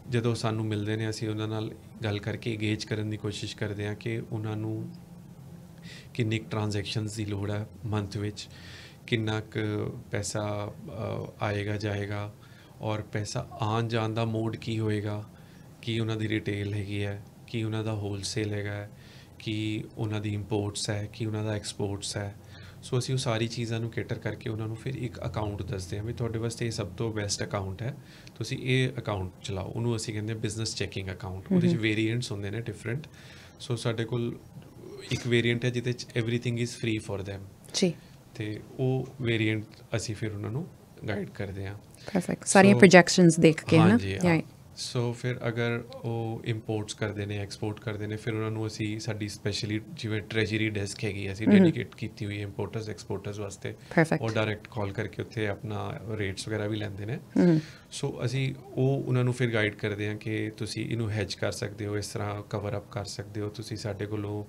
ਜਦੋਂ ਸਾਨੂੰ ਮਿਲਦੇ ਨੇ ਅਸੀਂ ਉਹਨਾਂ ਨਾਲ ਗੱਲ ਕਰਕੇ ਇੰਗੇਜ ਕਰਨ ਦੀ ਕੋਸ਼ਿਸ਼ ਕਰਦੇ ਹਾਂ ਕਿ ਉਹਨਾਂ ਨੂੰ ਕਿੰਨੀ ਟ੍ਰਾਂਜੈਕਸ਼ਨਸ ਦੀ ਲੋੜ ਹੈ ਮੰਥ ਵਿੱਚ ਕਿੰਨਾ ਕੁ ਪੈਸਾ ਆਏਗਾ ਜਾਏਗਾ ਔਰ ਪੈਸਾ ਆਉਣ ਜਾਣ ਦਾ ਮੋਡ ਕੀ ਹੋਏਗਾ ਕੀ ਉਹਨਾਂ ਦੀ ਰਿਟੇਲ ਹੈਗੀ ਹੈ ਕੀ ਉਹਨਾਂ ਦਾ ਹੋਲਸੇਲ ਹੈਗਾ ਹੈ ਕੀ ਉਹਨਾਂ ਦੀ ਇੰਪੋਰਟਸ ਹੈ ਕੀ ਉਹਨਾਂ ਦਾ ਐਕਸਪੋਰਟਸ ਹੈ ਸੋ ਅਸੀਂ ਉਹ ਸਾਰੀ ਚੀਜ਼ਾਂ ਨੂੰ ਕੇਟਰ ਕਰਕੇ ਉਹਨਾਂ ਨੂੰ ਫਿਰ ਇੱਕ ਅਕਾਊਂਟ ਦੱਸਦੇ ਹਾਂ ਵੀ ਤੁਹਾਡੇ ਵਾਸਤੇ ਇਹ ਸਭ ਤੋਂ ਬੈਸਟ ਅਕਾਊਂਟ ਹੈ ਤੁਸੀਂ ਇਹ ਅਕਾਊਂਟ ਚਲਾਓ ਉਹਨੂੰ ਅਸੀਂ ਕਹਿੰਦੇ ਬਿਜ਼ਨਸ ਚੈਕਿੰਗ ਅਕਾਊਂਟ ਉਹਦੇ ਵਿੱਚ ਵੇਰੀਐਂਟਸ ਹੁੰਦੇ ਨੇ ਡਿਫਰੈਂਟ ਸੋ ਸਾਡੇ ਕੋਲ ਇੱਕ ਵੇਰੀਐਂਟ ਹੈ ਜਿਹਦੇ ਵਿੱਚ everything is free for them ਜੀ ਤੇ ਉਹ ਵੇਰੀਐਂਟ ਅਸੀਂ ਫਿਰ ਉਹਨਾਂ ਨੂੰ ਗਾਈਡ ਕਰਦੇ ਹਾਂ ਪਰਫੈਕਟ ਸਾਰੀਆਂ ਪ੍ਰੋਜੈਕਸ਼ਨਸ ਦੇਖ ਕੇ ਨਾ ਹਾਂਜੀ ਸੋ ਫਿਰ ਅਗਰ ਉਹ ਇੰਪੋਰਟਸ ਕਰਦੇ ਨੇ ਐਕਸਪੋਰਟ ਕਰਦੇ ਨੇ ਫਿਰ ਉਹਨਾਂ ਨੂੰ ਅਸੀਂ ਸਾਡੀ ਸਪੈਸ਼ਲੀ ਜਿਵੇਂ ਟ੍ਰੈਜਰੀ ਡੈਸਕ ਹੈਗੀ ਅਸੀਂ ਡੈਡੀਕੇਟ ਕੀਤੀ ਹੋਈ ਇੰਪੋਰਟਰਸ ਐਕਸਪੋਰਟਰਸ ਵਾਸਤੇ ਉਹ ਡਾਇਰੈਕਟ ਕਾਲ ਕਰਕੇ ਉੱਥੇ ਆਪਣਾ ਰੇਟਸ ਵਗੈਰਾ ਵੀ ਲੈਂਦੇ ਨੇ ਸੋ ਅਸੀਂ ਉਹ ਉਹਨਾਂ ਨੂੰ ਫਿਰ ਗਾਈਡ ਕਰਦੇ ਹਾਂ ਕਿ ਤੁਸੀਂ ਇਹਨੂੰ ਹੈਜ ਕਰ ਸਕਦੇ ਹੋ ਇਸ ਤਰ੍ਹਾਂ ਕਵਰ ਅਪ ਕਰ ਸਕਦੇ ਹੋ ਤੁਸੀਂ ਸਾਡੇ ਕੋਲੋਂ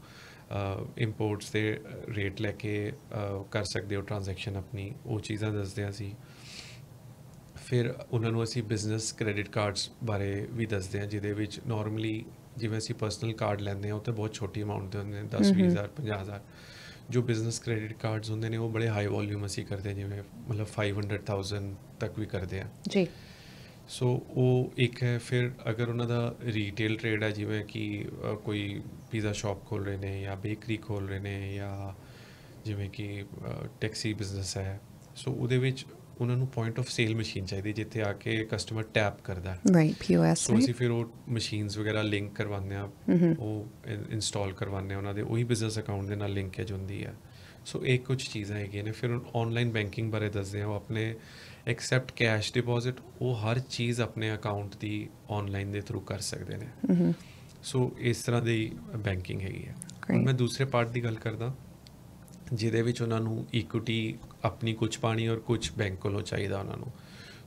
ਇੰਪੋਰਟਸ ਦੇ ਰੇਟ ਲੈ ਕੇ ਕਰ ਸਕਦੇ ਹੋ ਟ੍ਰਾਂਜੈਕਸ਼ਨ ਆਪਣੀ ਉਹ ਚੀਜ਼ਾਂ ਦੱਸਦੇ ਹਾਂ ਅਸੀਂ ਫਿਰ ਉਹਨਾਂ ਨੂੰ ਅਸੀਂ ਬਿਜ਼ਨਸ ਕ੍ਰੈਡਿਟ ਕਾਰਡਸ ਬਾਰੇ ਵੀ ਦੱਸਦੇ ਹਾਂ ਜਿਹਦੇ ਵਿੱਚ ਨਾਰਮਲੀ ਜਿਵੇਂ ਅਸੀਂ ਪਰਸਨਲ ਕਾਰਡ ਲੈਂਦੇ ਹਾਂ ਉਹ ਤੇ ਬਹੁਤ ਛੋਟੀ ਅਮਾਉਂਟ ਦੇ ਹੁੰਦੇ ਨੇ 10 20000 50000 ਜੋ ਬਿਜ਼ਨਸ ਕ੍ਰੈਡਿਟ ਕਾਰਡਸ ਹੁੰਦੇ ਨੇ ਉਹ ਬੜੇ ਹਾਈ ਵੋਲਿਊਮ ਅਸੀਂ ਕਰਦੇ ਜਿਵੇਂ ਮਤਲਬ 500000 ਤੱਕ ਵੀ ਕਰਦੇ ਆ ਜੀ ਸੋ ਉਹ ਇੱਕ ਹੈ ਫਿਰ ਅਗਰ ਉਹਨਾਂ ਦਾ ਰੀਟੇਲ ਟ੍ਰੇਡ ਹੈ ਜਿਵੇਂ ਕਿ ਕੋਈ ਪੀਜ਼ਾ ਸ਼ਾਪ ਖੋਲ ਰਹੇ ਨੇ ਜਾਂ ਬੇਕਰੀ ਖੋਲ ਰਹੇ ਨੇ ਜਾਂ ਜਿਵੇਂ ਕਿ ਟੈਕਸੀ ਬਿਜ਼ਨਸ ਹੈ ਸੋ ਉਹਦੇ ਵਿੱਚ ਉਹਨਾਂ ਨੂੰ ਪੁਆਇੰਟ ਆਫ ਸੇਲ ਮਸ਼ੀਨ ਚਾਹੀਦੀ ਜਿੱਥੇ ਆ ਕੇ ਕਸਟਮਰ ਟੈਪ ਕਰਦਾ ਰਾਈਟ ਪੀਓਐਸ ਸੋ ਅਸੀਂ ਫਿਰ ਉਹ ਮਸ਼ੀਨਸ ਵਗੈਰਾ ਲਿੰਕ ਕਰਵਾਉਂਦੇ ਆ ਉਹ ਇੰਸਟਾਲ ਕਰਵਾਉਂਦੇ ਉਹਨਾਂ ਦੇ ਉਹੀ ਬਿਜ਼ਨਸ ਅਕਾਊਂਟ ਦੇ ਨਾਲ ਲਿੰਕੇਜ ਹੁੰਦੀ ਆ ਸੋ ਇਹ ਕੁਝ ਚੀਜ਼ਾਂ ਹੈਗੀਆਂ ਨੇ ਫਿਰ ਆਨਲਾਈਨ ਬੈਂਕਿੰਗ ਬਾਰੇ ਦੱਸਦੇ ਆ ਉਹ ਆਪਣੇ ਐਕਸੈਪਟ ਕੈਸ਼ ਡਿਪੋਜ਼ਿਟ ਉਹ ਹਰ ਚੀਜ਼ ਆਪਣੇ ਅਕਾਊਂਟ ਦੀ ਆਨਲਾਈਨ ਦੇ ਥਰੂ ਕਰ ਸਕਦੇ ਨੇ ਸੋ ਇਸ ਤਰ੍ਹਾਂ ਦੀ ਬੈਂਕਿੰਗ ਹੈਗੀ ਆ ਮੈਂ ਦੂਸਰੇ ਪਾਰਟ ਦੀ ਗੱਲ ਕਰਦਾ ਜਿਹਦੇ ਵਿੱਚ ਉਹਨਾਂ ਨੂੰ ਇਕੁਇਟੀ ਆਪਣੀ ਕੁਝ ਪਾਣੀ ਔਰ ਕੁਝ ਬੈਂਕ ਕੋਲੋਂ ਚਾਹੀਦਾ ਉਹਨਾਂ ਨੂੰ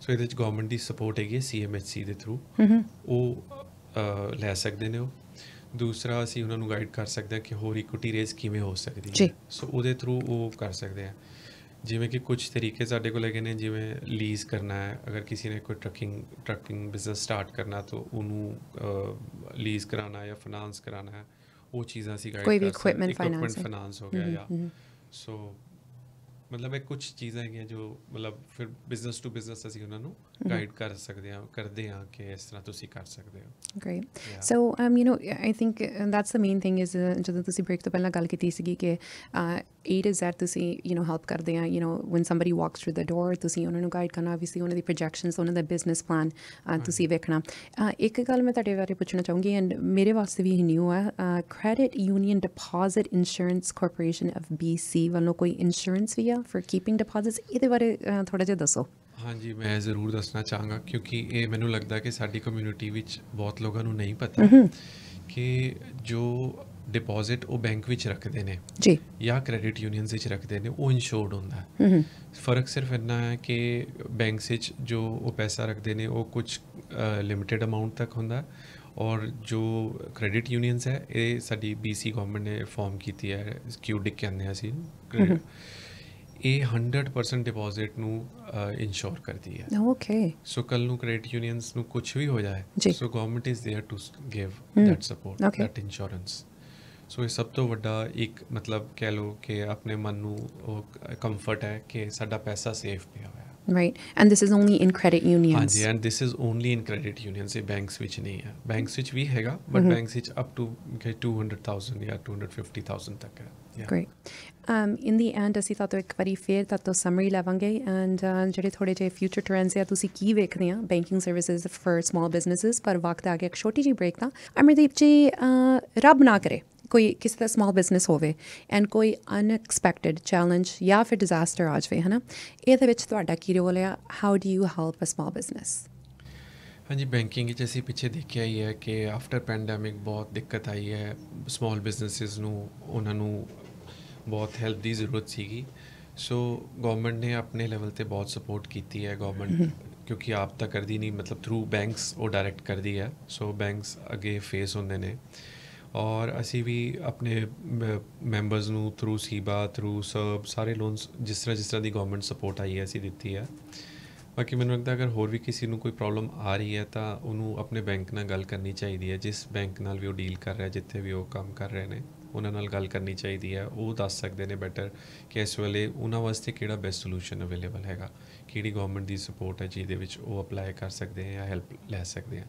ਸੋ ਇਹਦੇ ਵਿੱਚ ਗਵਰਨਮੈਂਟ ਦੀ ਸਪੋਰਟ ਹੈਗੀ ਹੈ ਸੀਐਮਐਚਸੀ ਦੇ ਥਰੂ ਉਹ ਲੈ ਸਕਦੇ ਨੇ ਉਹ ਦੂਸਰਾ ਅਸੀਂ ਉਹਨਾਂ ਨੂੰ ਗਾਈਡ ਕਰ ਸਕਦੇ ਹਾਂ ਕਿ ਹੋਰ ਇਕੁਇਟੀ ਰੇਸ ਕਿਵੇਂ ਹੋ ਸਕਦੀ ਹੈ ਸੋ ਉਹਦੇ ਥਰੂ ਉਹ ਕਰ ਸਕਦੇ ਆ ਜਿਵੇਂ ਕਿ ਕੁਝ ਤਰੀਕੇ ਸਾਡੇ ਕੋਲ ਹੈਗੇ ਨੇ ਜਿਵੇਂ ਲੀਜ਼ ਕਰਨਾ ਹੈ ਅਗਰ ਕਿਸੇ ਨੇ ਕੋਈ ਟਰਕਿੰਗ ਟਰਕਿੰਗ ਬਿਜ਼ਨਸ ਸਟਾਰਟ ਕਰਨਾ ਤਾਂ ਉਹਨੂੰ ਲੀਜ਼ ਕਰਾਣਾ ਜਾਂ ਫਾਈਨਾਂਸ ਕਰਾਣਾ ਹੈ ਉਹ ਚੀਜ਼ਾਂ ਅਸੀਂ ਗਾਈਡ ਕਰ ਸਕਦੇ ਹਾਂ ਕੋਈ ਵੀ ਇਕਵਿਪਮੈਂਟ ਫਾਈਨਾਂਸ ਹੋ ਗਿਆ ਜਾਂ ਸੋ ਮਤਲਬ ਇਹ ਕੁਝ ਚੀਜ਼ਾਂ ਹੈਗੀਆਂ ਜੋ ਮਤਲਬ ਫਿਰ ਬਿਜ਼ਨਸ ਟੂ ਬਿਜ਼ਨਸ ਅਸੀਂ ਉਹਨਾਂ ਨੂੰ ਗਾਈਡ ਕਰ ਸਕਦੇ ਹਾਂ ਕਰਦੇ ਹਾਂ ਕਿ ਇਸ ਤਰ੍ਹਾਂ ਤੁਸੀਂ ਕਰ ਸਕਦੇ ਹੋ great so um you know i think uh, that's the main thing is ਜਦੋਂ ਤੁਸੀਂ ਬ੍ਰੇਕ ਤੋਂ ਪਹਿਲਾਂ ਗੱਲ ਕੀਤੀ ਸੀਗੀ ਕਿ A to Z ਤੁਸੀਂ ਯੂ نو ਹੈਲਪ ਕਰਦੇ ਆ you know one somebody walks through the door ਤੁਸੀਂ ਉਹਨਾਂ ਨੂੰ ਗਾਈਡ ਕਰਨਾ ਆਬਵੀਅਸਲੀ ਉਹਨਾਂ ਦੇ ਪ੍ਰੋਜੈਕਸ਼ਨਸ ਉਹਨਾਂ ਦਾ ਬਿਜ਼ਨਸ ਪਲਾਨ ਤੁਸੀਂ ਵੇਖਣਾ ਇੱਕ ਗੱਲ ਮੈਂ ਤੁਹਾਡੇ ਬਾਰੇ ਪੁੱਛਣਾ ਚਾਹੂੰਗੀ ਐਂਡ ਮੇਰੇ ਵਾਸਤੇ ਵੀ ਨਿਊ ਆ credit union deposit insurance corporation of BC ਵੱਲੋਂ ਕੋਈ ਇੰਸ਼ੋਰੈਂਸ ਵੀ ਆ ਫॉर ਕੀਪਿੰਗ ਡਿਪੋਜ਼ਿਟਸ ਇਹਦੇ ਬਾਰੇ ਥੋੜਾ ਜਿਹਾ ਦੱਸੋ ਹਾਂਜੀ ਮੈਂ ਜ਼ਰੂਰ ਦੱਸਣਾ ਚਾਹਾਂਗਾ ਕਿਉਂਕਿ ਇਹ ਮੈਨੂੰ ਲੱਗਦਾ ਕਿ ਸਾਡੀ ਕਮਿਊਨਿਟੀ ਵਿੱਚ ਬਹੁਤ ਲੋਕਾਂ ਨੂੰ ਨਹੀਂ ਪਤਾ ਕਿ ਜੋ ਡਿਪੋਜ਼ਿਟ ਉਹ ਬੈਂਕ ਵਿੱਚ ਰੱਖਦੇ ਨੇ ਜੀ ਜਾਂ ਕ੍ਰੈਡਿਟ ਯੂਨੀਅਨਸ ਵਿੱਚ ਰੱਖਦੇ ਨੇ ਉਹ ਇਨਸ਼ੋਰਡ ਹੁੰਦਾ ਹੈ ਫਰਕ ਸਿਰਫ ਇੰਨਾ ਹੈ ਕਿ ਬੈਂਕ ਵਿੱਚ ਜੋ ਉਹ ਪੈਸਾ ਰੱਖਦੇ ਨੇ ਉਹ ਕੁਝ ਲਿਮਿਟਿਡ ਅਮਾਉਂਟ ਤੱਕ ਹੁੰਦਾ ਔਰ ਜੋ ਕ੍ਰੈਡਿਟ ਯੂਨੀਅਨਸ ਹੈ ਇਹ ਸਾਡੀ ਬੀਸੀ ਗਵਰਨਮੈਂਟ ਨੇ ਫਾਰਮ ਕੀਤੀ ਹੈ ਕਿਊਡਿਕ ਕਹਿੰਦੇ ਆ ਸੀ ਇਹ 100% ਡਿਪੋਜ਼ਿਟ ਨੂੰ ਇਨਸ਼ੋਰ ਕਰਦੀ ਹੈ ਓਕੇ ਸੋ ਕੱਲ ਨੂੰ ਕ੍ਰੈਡਿਟ ਯੂਨੀਅਨਸ ਨੂੰ ਕੁਝ ਵੀ ਹੋ ਜਾਏ so government is there to give that support that insurance so ਇਹ ਸਭ ਤੋਂ ਵੱਡਾ ਇੱਕ ਮਤਲਬ ਕਹਿ ਲਓ ਕਿ ਆਪਣੇ ਮਨ ਨੂੰ ਉਹ ਕੰਫਰਟ ਹੈ ਕਿ ਸਾਡਾ ਪੈਸਾ ਸੇਫ ਪਿਆ ਹੋਇਆ Right. And this is only in credit unions. ਹਾਂਜੀ and this is only in credit unions. ਇਹ ਬੈਂਕਸ ਵਿੱਚ ਨਹੀਂ ਹੈ। ਬੈਂਕਸ ਵਿੱਚ ਵੀ ਹੈਗਾ but ਬੈਂਕਸ mm-hmm. ਵਿੱਚ up to 200000 ਜਾਂ 250000 ਤੱਕ ਹੈ। Yeah. Great. Um, in the end ਅਸੀਂ ਤਾਂ ਤੋਂ ਇੱਕ ਵਾਰੀ ਫੇਰ ਤਾਂ ਤੋਂ ਸਮਰੀ ਲਵਾਂਗੇ ਐਂਡ uh, ਜਿਹੜੇ ਥੋੜੇ ਜਿਹੇ ਫਿਊਚਰ ਟ੍ਰੈਂਡਸ ਆ ਤੁਸੀਂ ਕੀ ਵੇਖਦੇ ਆ banking services for small businesses ਪਰ ਵਕਤ ਆ ਗਿਆ ਇੱਕ ਛੋਟੀ ਜਿਹੀ ਬ੍ਰੇਕ ਦਾ ਅਮਰਦੀਪ ਜੀ ਰੱਬ ਨਾ ਕਰੇ ਕੋਈ ਕਿਸੇ ਦਾ ਸਮਾਲ ਬਿਜ਼ਨਸ ਹੋਵੇ ਐਂਡ ਕੋਈ ਅਨਐਕਸਪੈਕਟਿਡ ਚੈਲੰਜ ਜਾਂ ਫਿਰ ਡਿਜ਼ਾਸਟਰ ਆ ਜਾਵੇ ਹਨਾ ਇਹਦੇ ਵਿੱਚ ਤੁਹਾਡਾ ਕੀ ਰੋਲ ਹੈ how do you help a small business ਹਾਂਜੀ ਬੈਂਕਿੰਗ ਵਿੱਚ ਅਸੀਂ ਪਿੱਛੇ ਦੇਖਿਆ ਹੀ ਹੈ ਕਿ ਆਫਟਰ ਪੈਂਡੈਮਿਕ ਬਹੁਤ ਦਿੱਕਤ ਆਈ ਹੈ ਸਮਾਲ ਬਿਜ਼ਨੈਸਸ ਨੂੰ ਉਹਨਾਂ ਨੂੰ ਬਹੁਤ ਹੈਲਪ ਦੀ ਜ਼ਰੂਰਤ ਸੀਗੀ ਸੋ ਗਵਰਨਮੈਂਟ ਨੇ ਆਪਣੇ ਲੈਵਲ ਤੇ ਬਹੁਤ ਸਪੋਰਟ ਕੀਤੀ ਹੈ ਗਵਰਨਮੈਂਟ ਕਿਉਂਕਿ ਆਪ ਤਾਂ ਕਰਦੀ ਨਹੀਂ ਮਤਲਬ ਥਰੂ ਬੈਂਕਸ ਉਹ ਡਾਇਰੈਕਟ ਕਰਦੀ ਹੈ ਸੋ ਬੈਂਕਸ ਅੱਗੇ ਫੇਸ ਹੁੰਦੇ ਨੇ ਔਰ ਅਸੀਂ ਵੀ ਆਪਣੇ ਮੈਂਬਰਸ ਨੂੰ ਥਰੂ ਸੀਬਾ ਥਰੂ ਸਰਬ ਸਾਰੇ ਲੋਨਸ ਜਿਸ ਤਰ੍ਹਾਂ ਜਿਸ ਤਰ੍ਹਾਂ ਦੀ ਗਵਰਨਮੈਂਟ ਸਪੋਰਟ ਆਈ ਹੈ ਅਸੀਂ ਦਿੱਤੀ ਹੈ ਬਾਕੀ ਮੈਨੂੰ ਲੱਗਦਾ ਅਗਰ ਹੋਰ ਵੀ ਕਿਸੇ ਨੂੰ ਕੋਈ ਪ੍ਰੋਬਲਮ ਆ ਰਹੀ ਹੈ ਤਾਂ ਉਹਨੂੰ ਆਪਣੇ ਬੈਂਕ ਨਾਲ ਗੱਲ ਕਰਨੀ ਚਾਹੀਦੀ ਹੈ ਜਿਸ ਬੈਂਕ ਨਾਲ ਵੀ ਉਹ ਡੀਲ ਕਰ ਰਿਹਾ ਜਿੱਥੇ ਵੀ ਉਹ ਕੰਮ ਕਰ ਰਹੇ ਨੇ ਉਹਨਾਂ ਨਾਲ ਗੱਲ ਕਰਨੀ ਚਾਹੀਦੀ ਹੈ ਉਹ ਦੱਸ ਸਕਦੇ ਨੇ ਬੈਟਰ ਕਿ ਇਸ ਵੇਲੇ ਉਹਨਾਂ ਵਾਸਤੇ ਕਿਹੜਾ ਬੈਸਟ ਸੋਲੂਸ਼ਨ ਅਵੇਲੇਬਲ ਹੈਗਾ ਕਿਹੜੀ ਗਵਰਨਮੈਂਟ ਦੀ ਸਪੋਰਟ ਹੈ ਜਿਹਦੇ ਵਿੱਚ ਉਹ ਅਪਲਾਈ ਕਰ ਸਕਦੇ ਆ ਜਾਂ ਹੈਲਪ ਲੈ ਸਕਦੇ ਆ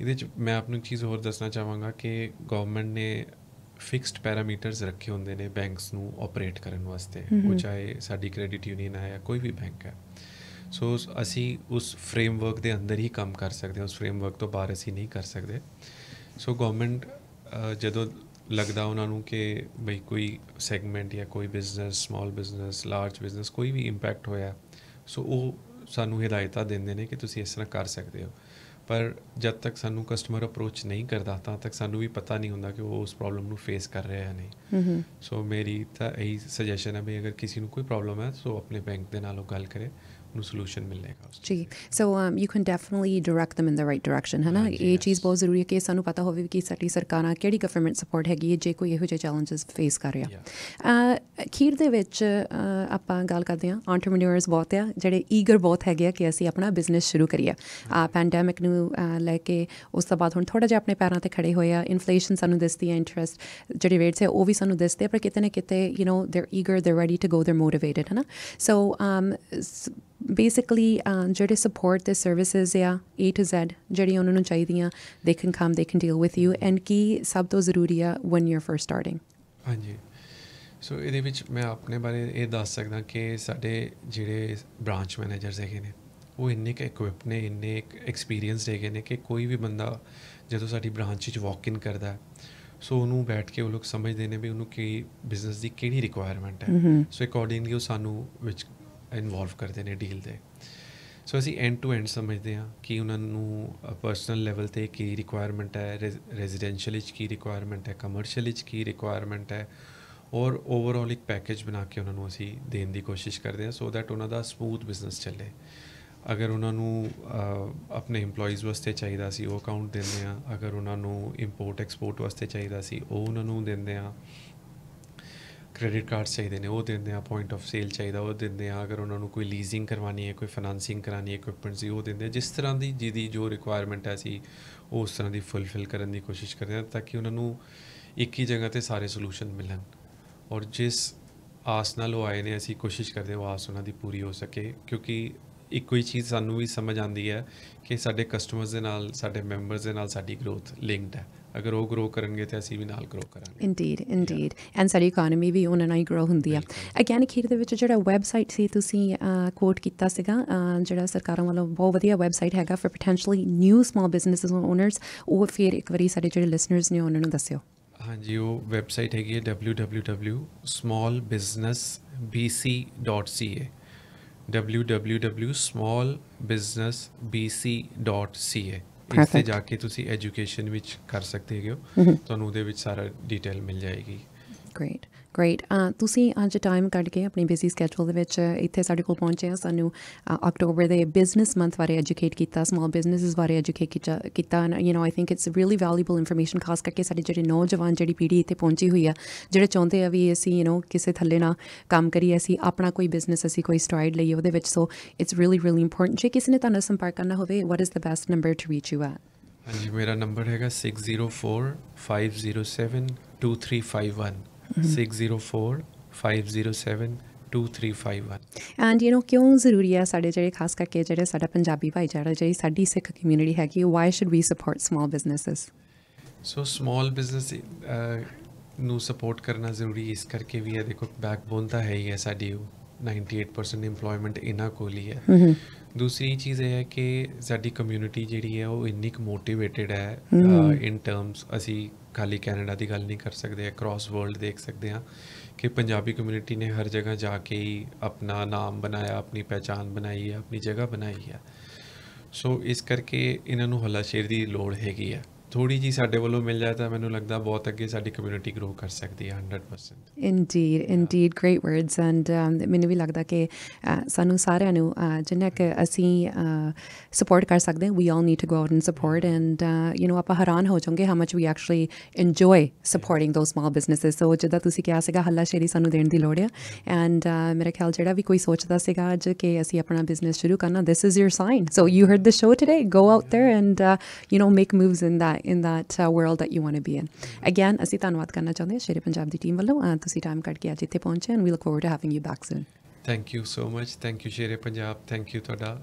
ਇਹਦੇ ਚ ਮੈਂ ਆਪ ਨੂੰ ਚੀਜ਼ ਹੋਰ ਦੱਸਣਾ ਚਾਹਾਂਗਾ ਕਿ ਗਵਰਨਮੈਂਟ ਨੇ ਫਿਕਸਡ ਪੈਰਾਮੀਟਰਸ ਰੱਖੇ ਹੁੰਦੇ ਨੇ ਬੈਂਕਸ ਨੂੰ ਆਪਰੇਟ ਕਰਨ ਵਾਸਤੇ ਉਹ ਚਾਹੇ ਸਾਡੀ ਕ੍ਰੈਡਿਟ ਯੂਨੀਅਨ ਹੈ ਜਾਂ ਕੋਈ ਵੀ ਬੈਂਕ ਹੈ ਸੋ ਅਸੀਂ ਉਸ ਫਰੇਮਵਰਕ ਦੇ ਅੰਦਰ ਹੀ ਕੰਮ ਕਰ ਸਕਦੇ ਹਾਂ ਉਸ ਫਰੇਮਵਰਕ ਤੋਂ ਬਾਹਰ ਅਸੀਂ ਨਹੀਂ ਕਰ ਸਕਦੇ ਸੋ ਗਵਰਨਮੈਂਟ ਜਦੋਂ ਲੱਗਦਾ ਉਹਨਾਂ ਨੂੰ ਕਿ ਬਈ ਕੋਈ ਸੈਗਮੈਂਟ ਜਾਂ ਕੋਈ business small business large business ਕੋਈ ਵੀ ਇੰਪੈਕਟ ਹੋਇਆ ਸੋ ਉਹ ਸਾਨੂੰ ਹਦਾਇਤਾਂ ਦਿੰਦੇ ਨੇ ਕਿ ਤੁਸੀਂ ਇਸ ਤਰ੍ਹਾਂ ਕਰ ਸਕਦੇ ਹੋ ਪਰ ਜਦ ਤੱਕ ਸਾਨੂੰ ਕਸਟਮਰ ਅਪਰੋਚ ਨਹੀਂ ਕਰਦਾ ਤਾਂ ਤੱਕ ਸਾਨੂੰ ਵੀ ਪਤਾ ਨਹੀਂ ਹੁੰਦਾ ਕਿ ਉਹ ਉਸ ਪ੍ਰੋਬਲਮ ਨੂੰ ਫੇਸ ਕਰ ਰਿਹਾ ਹੈ ਨਹੀਂ ਸੋ ਮੇਰੀ ਤਾਂ ਇਹੀ ਸੁਜੈਸ਼ਨ ਹੈ ਵੀ ਅਗਰ ਕਿਸੇ ਨੂੰ ਕੋਈ ਪ੍ਰੋਬਲਮ ਹੈ ਸੋ ਆਪਣੇ ਬੈਂਕ ਦੇ ਨਾਲ ਉਹ ਗੱਲ ਕਰੇ ਮਿਲਨੇਗਾ ਮਿਲੇਗਾ ਜੀ so you can definitely direct them in the right direction ਹੈ ਨਾ ਇਹ ਚੀਜ਼ ਬਹੁਤ ਜ਼ਰੂਰੀ ਹੈ ਕਿ ਸਾਨੂੰ ਪਤਾ ਹੋਵੇ ਕਿ ਸਾਡੀ ਸਰਕਾਰਾਂ ਕਿਹੜੀ ਗਵਰਨਮੈਂਟ ਸਪੋਰਟ ਹੈਗੀ ਹੈ ਜੇ ਕੋਈ ਇਹੋ ਜਿਹੇ ਚੈਲੰਜਸ ਫੇਸ ਕਰ ਰਿਹਾ ਅਖੀਰ ਦੇ ਵਿੱਚ ਆਪਾਂ ਗੱਲ ਕਰਦੇ ਹਾਂ ਐਂਟਰਪ੍ਰੀਨਿਓਰਸ ਬਹੁਤ ਆ ਜਿਹੜੇ ਈਗਰ ਬਹੁਤ ਹੈਗੇ ਆ ਕਿ ਅਸੀਂ ਆਪਣਾ ਬਿਜ਼ਨਸ ਸ਼ੁਰੂ ਕਰੀਏ ਆ ਪੈਂਡੈਮਿਕ ਨੂੰ ਲੈ ਕੇ ਉਸ ਤੋਂ ਬਾਅਦ ਹੁਣ ਥੋੜਾ ਜਿਹਾ ਆਪਣੇ ਪੈਰਾਂ ਤੇ ਖੜੇ ਹੋਏ ਆ ਇਨਫਲੇਸ਼ਨ ਸਾਨੂੰ ਦਿਸਦੀ ਹੈ ਇੰਟਰਸਟ ਜਿਹੜੇ ਰੇਟਸ ਹੈ ਉਹ ਵੀ ਸਾਨੂੰ ਦਿਸਦੇ ਆ ਪਰ ਕਿਤੇ ਨਾ ਕਿਤੇ you know they are ਈਗਰ they are ready to go they are motivated ਹੈ ਨਾ um, ਸੋ basically uh, ਜਿਹੜੇ support ਦੇ services ਆ A to Z ਜਿਹੜੀ ਉਹਨਾਂ ਨੂੰ ਚਾਹੀਦੀਆਂ ਦੇ can come they can deal with you and ਕੀ ਸਭ ਤੋਂ ਜ਼ਰੂਰੀ ਆ ਯੂ ਆਰ ਫਰਸਟ ਸਟਾਰਟਿੰਗ ਹਾਂਜੀ ਸੋ ਇਹਦੇ ਵਿੱਚ ਮੈਂ ਆਪਣੇ ਬਾਰੇ ਇਹ ਦੱਸ ਸਕਦਾ ਕਿ ਸਾਡੇ ਜਿਹੜੇ ਬ੍ਰਾਂਚ ਮੈਨੇਜਰਸ ਹੈਗੇ ਨੇ ਉਹ ਇੰਨੇ ਕ ਇਕਵਿਪ ਨੇ ਇੰਨੇ ਐਕਸਪੀਰੀਅੰਸ ਹੈਗੇ ਨੇ ਕਿ ਕੋਈ ਵੀ ਬੰਦਾ ਜਦੋਂ ਸਾਡੀ ਬ੍ਰਾਂਚ ਵਿੱਚ ਵਾਕ ਇਨ ਕਰਦਾ ਹੈ ਸੋ ਉਹਨੂੰ ਬੈਠ ਕੇ ਉਹ ਲੋਕ ਸਮਝਦੇ ਨੇ ਵੀ ਉਹਨੂੰ ਕੀ ਬਿਜ਼ਨਸ ਦੀ ਕਿਹੜੀ ਰਿਕੁਆਇਰਮੈਂਟ ਹੈ ਸੋ ਅਕੋਰਡਿੰਗਲੀ ਉਹ ਸਾਨੂੰ ਵਿੱਚ ਇਨਵੋਲਵ ਕਰਦੇ ਨੇ ਡੀਲ ਦੇ ਸੋ ਅਸੀਂ ਐਂਡ ਟੂ ਐਂਡ ਸਮਝਦੇ ਹਾਂ ਕਿ ਉਹਨਾਂ ਨੂੰ ਪਰਸਨਲ ਲੈਵਲ ਤੇ ਕੀ ਰਿਕੁਆਇਰਮੈਂਟ ਹੈ ਰੈਜ਼ੀਡੈਂਸ਼ੀਅਲ ਵਿੱਚ ਕੀ ਰਿਕੁਆਇਰਮੈਂਟ ਹੈ ਕਮਰਸ਼ੀਅਲ ਵਿੱਚ ਕੀ ਰਿਕੁਆਇਰਮੈਂਟ ਹੈ ਔਰ ਓਵਰਆਲ ਇੱਕ ਪੈਕੇਜ ਬਣਾ ਕੇ ਉਹਨਾਂ ਨੂੰ ਅਸੀਂ ਦੇਣ ਦੀ ਕੋਸ਼ਿਸ਼ ਕਰਦੇ ਹਾਂ ਸੋ ਥੈਟ ਉਹਨਾਂ ਦਾ ਸਮੂਥ ਬਿਜ਼ਨਸ ਚੱਲੇ ਅਗਰ ਉਹਨਾਂ ਨੂੰ ਆਪਣੇ EMPLOYEES ਵਾਸਤੇ ਚਾਹੀਦਾ ਸੀ ਉਹ ਅਕਾਊਂਟ ਦਿੰਦੇ ਆ ਅਗਰ ਉਹਨਾਂ ਨੂੰ ਇੰਪੋਰਟ ਐਕਸਪੋਰਟ ਵਾਸਤੇ ਚਾਹੀਦਾ ਸੀ ਉਹ ਉਹਨਾਂ ਨੂੰ ਦਿੰਦੇ ਆ ਕ੍ਰੈਡਿਟ ਕਾਰਡ ਚਾਹੀਦੇ ਨੇ ਉਹ ਦਿੰਦੇ ਆ ਪੁਆਇੰਟ ਆਫ ਸੇਲ ਚਾਹੀਦਾ ਉਹ ਦਿੰਦੇ ਆ ਅਗਰ ਉਹਨਾਂ ਨੂੰ ਕੋਈ ਲੀਜ਼ਿੰਗ ਕਰਵਾਣੀ ਹੈ ਕੋਈ ਫਾਈਨਾਂਸਿੰਗ ਕਰਾਣੀ ਹੈ ਇਕਵਿਪਮੈਂਟਸ ਸੀ ਉਹ ਦਿੰਦੇ ਆ ਜਿਸ ਤਰ੍ਹਾਂ ਦੀ ਜਿਹਦੀ ਜੋ ਰਿਕੁਆਇਰਮੈਂਟ ਹੈ ਸੀ ਉਹ ਉਸ ਤਰ੍ਹਾਂ ਦੀ ਫੁੱਲਫਿਲ ਕਰਨ ਦੀ ਕੋਸ਼ਿਸ਼ ਕਰਦੇ ਆ ਤਾਂ ਕਿ ਉਹਨਾਂ ਨੂੰ ਇੱਕ ਹੀ ਜਗ੍ਹਾ ਤੇ ਸਾਰੇ ਸੋਲੂਸ਼ਨ ਮਿਲਣ ਔਰ ਜਿਸ ਆਸ ਨਾਲ ਉਹ ਆਏ ਨੇ ਅਸੀਂ ਕੋਸ਼ਿਸ਼ ਕਰਦੇ ਉਹ ਆਸ ਉਹਨਾਂ ਦੀ ਪੂਰੀ ਹੋ ਸਕੇ ਕਿਉਂਕਿ ਇੱਕੋ ਹੀ ਚੀਜ਼ ਸਾਨੂੰ ਵੀ ਸਮਝ ਆਉਂਦੀ ਹੈ ਕਿ ਸਾਡੇ ਕਸਟਮਰਸ ਦੇ ਨਾਲ ਸਾਡੇ ਮੈਂਬਰਸ ਦੇ ਨਾਲ ਸਾਡੀ ਗਰੋਥ ਲਿੰਕਡ ਹੈ ਅਗਰ ਉਹ ਗਰੋ ਕਰਨਗੇ ਤੇ ਅਸੀਂ ਵੀ ਨਾਲ ਗਰੋ ਕਰਾਂਗੇ ਇਨਡੀਡ ਇਨਡੀਡ ਐਂਡ ਸਾਡੀ ਇਕਨੋਮੀ ਵੀ ਉਹਨਾਂ ਨਾਲ ਹੀ ਗਰੋ ਹੁੰਦੀ ਆ ਅਗੇਨ ਖੇਡ ਦੇ ਵਿੱਚ ਜਿਹੜਾ ਵੈਬਸਾਈਟ ਸੀ ਤੁਸੀਂ ਕੋਟ ਕੀਤਾ ਸੀਗਾ ਜਿਹੜਾ ਸਰਕਾਰਾਂ ਵੱਲੋਂ ਬਹੁਤ ਵਧੀਆ ਵੈਬਸਾਈਟ ਹੈਗਾ for potentially new small businesses owners ਉਹ ਫਿਰ ਇੱਕ ਵਾਰੀ ਸਾਡੇ ਜਿਹੜੇ ਲਿਸਨਰਸ ਨੇ ਉਹਨਾਂ ਨੂੰ ਦੱਸਿਓ ਹਾਂਜੀ ਉਹ ਵੈਬਸਾਈਟ ਹੈਗੀ ਹੈ www.smallbusinessbc.ca www.smallbusinessbc.ca ਇੱਥੇ ਜਾ ਕੇ ਤੁਸੀਂ ਐਜੂਕੇਸ਼ਨ ਵਿੱਚ ਕਰ ਸਕਦੇ ਹੋ mm-hmm. ਤੁਹਾਨੂੰ ਉਹਦੇ ਵਿੱਚ ਸਾਰਾ ਡਿਟੇਲ ਮਿਲ ਜਾਏਗੀ ਗ੍ਰੇਟ ਗ੍ਰੇਟ uh, ਤੁਸੀਂ ਅੱਜ ਟਾਈਮ ਕੱਢ ਕੇ ਆਪਣੀ ਬਿਜ਼ੀ ਸਕੇਡਿਊਲ ਦੇ ਵਿੱਚ ਇੱਥੇ ਸਾਡੇ ਕੋਲ ਪਹੁੰਚੇ ਆ ਸਾਨੂੰ ਅਕਟੋਬਰ ਦੇ ਬਿਜ਼ਨਸ ਮੰਥ ਬਾਰੇ ਐਜੂਕੇਟ ਕੀਤਾ ਸਮਾਲ ਬਿਜ਼ਨਸਸ ਬਾਰੇ ਐਜੂਕੇਟ ਕੀਤਾ and you know I think it's really valuable information ਖਾਸ ਕਰਕੇ ਸਾਡੇ ਜਿਹੜੇ ਨੌਜਵਾਨ ਜਿਹੜੀ ਪੀੜ੍ਹੀ ਇੱਥੇ ਪਹੁੰਚੀ ਹੋਈ ਆ ਜਿਹੜੇ ਚਾਹੁੰਦੇ ਆ ਵੀ ਅਸੀਂ ਯੂ نو ਕਿਸੇ ਥੱਲੇ ਨਾ ਕੰਮ ਕਰੀਏ ਅਸੀਂ ਆਪਣਾ ਕੋਈ ਬਿਜ਼ਨਸ ਅਸੀਂ ਕੋਈ ਸਟ੍ਰਾਈਡ ਲਈਏ ਉਹਦੇ ਵਿੱਚ so it's really really important ਜੇ ਕਿਸੇ ਨੇ ਤੁਹਾਨੂੰ ਸੰਪਰਕ ਕਰਨਾ ਹੋਵੇ what is the best number to reach you at ਹਾਂਜੀ ਮੇਰਾ ਨੰਬਰ ਹੈਗਾ 6045072351 604 2351 ਐਂਡ ਯੂ نو ਕਿਉਂ ਜ਼ਰੂਰੀ ਹੈ ਸਾਡੇ ਜਿਹੜੇ ਖਾਸ ਕਰਕੇ ਜਿਹੜੇ ਸਾਡਾ ਪੰਜਾਬੀ ਭਾਈਚਾਰਾ ਜਿਹੜੀ ਸਾਡੀ ਸਿੱਖ ਕਮਿਊਨਿਟੀ ਹੈਗੀ why should we support small businesses so small business ਨੂੰ ਸਪੋਰਟ ਕਰਨਾ ਜ਼ਰੂਰੀ ਇਸ ਕਰਕੇ ਵੀ ਹੈ ਦੇਖੋ ਬੈਕਬੋਨ ਤਾਂ ਹੈ ਹੀ ਹੈ ਸਾਡੀ 98% ਏਮਪਲੋਇਮੈਂਟ ਇਨਾ ਕੋਲ ਹੀ ਹੈ ਦੂਸਰੀ ਚੀਜ਼ ਇਹ ਹੈ ਕਿ ਸਾਡੀ ਕਮਿਊਨਿਟੀ ਜਿਹੜੀ ਹੈ ਉਹ ਇੰਨੀ ਕੁ ਮੋਟੀਵੇਟਿਡ ਹੈ ਇਨ ਟਰਮਸ ਅਸੀਂ ਖਾਲੀ ਕੈਨੇਡਾ ਦੀ ਗੱਲ ਨਹੀਂ ਕਰ ਸਕਦੇ ਅਕ੍ਰੋਸ ਵਰਲਡ ਦੇਖ ਸਕਦੇ ਹਾਂ ਕਿ ਪੰਜਾਬੀ ਕਮਿਊਨਿਟੀ ਨੇ ਹਰ ਜਗ੍ਹਾ ਜਾ ਕੇ ਹੀ ਆਪਣਾ ਨਾਮ ਬਣਾਇਆ ਆਪਣੀ ਪਛਾਣ ਬਣਾਈ ਹੈ ਆਪਣੀ ਜਗ੍ਹਾ ਬਣਾਈ ਹੈ ਸੋ ਇਸ ਕਰਕੇ ਇਹਨਾਂ ਨੂੰ ਹਲਾਸ਼ੇਰ ਦੀ ਲੋੜ ਹੈਗੀ ਆ ਥੋੜੀ ਜੀ ਸਾਡੇ ਵੱਲੋਂ ਮਿਲ ਜਾਏ ਤਾਂ ਮੈਨੂੰ ਲੱਗਦਾ ਬਹੁਤ ਅੱਗੇ ਸਾਡੀ ਕਮਿਊਨਿਟੀ ਗਰੋ ਕਰ ਸਕਦੀ ਹੈ 100% indeed indeed great words and ਮੈਨੂੰ ਵੀ ਲੱਗਦਾ ਕਿ ਸਾਨੂੰ ਸਾਰਿਆਂ ਨੂੰ ਜਿੰਨਾ ਕਿ ਅਸੀਂ ਸਪੋਰਟ ਕਰ ਸਕਦੇ ਹਾਂ we all need to go out and support and you know ਆਪਾਂ ਹੈਰਾਨ ਹੋ ਜਾਵਾਂਗੇ how much we actually enjoy supporting those small businesses so ਜਿੱਦਾਂ ਤੁਸੀਂ ਕਿਹਾ ਸੀਗਾ ਹੱਲਾ ਸ਼ੇਰੀ ਸਾਨੂੰ ਦੇਣ ਦੀ ਲੋੜ ਹੈ ਐਂਡ ਮੇਰੇ ਖਿਆਲ ਜਿਹੜਾ ਵੀ ਕੋਈ ਸੋਚਦਾ ਸੀਗਾ ਅੱਜ ਕਿ ਅਸੀਂ ਆਪਣਾ ਬਿਜ਼ਨਸ ਸ਼ੁਰੂ ਕਰਨਾ this is your sign so you heard the show today go out there and you know make moves in that in that uh, world that you want to be in. Again, assi dhanwad karna chahunde Sheri Punjab di team vallon and uh, tusi time kad ke ajj itthe and we look forward to having you back soon. Thank you so much. Thank you Sheri Punjab. Thank you Toda.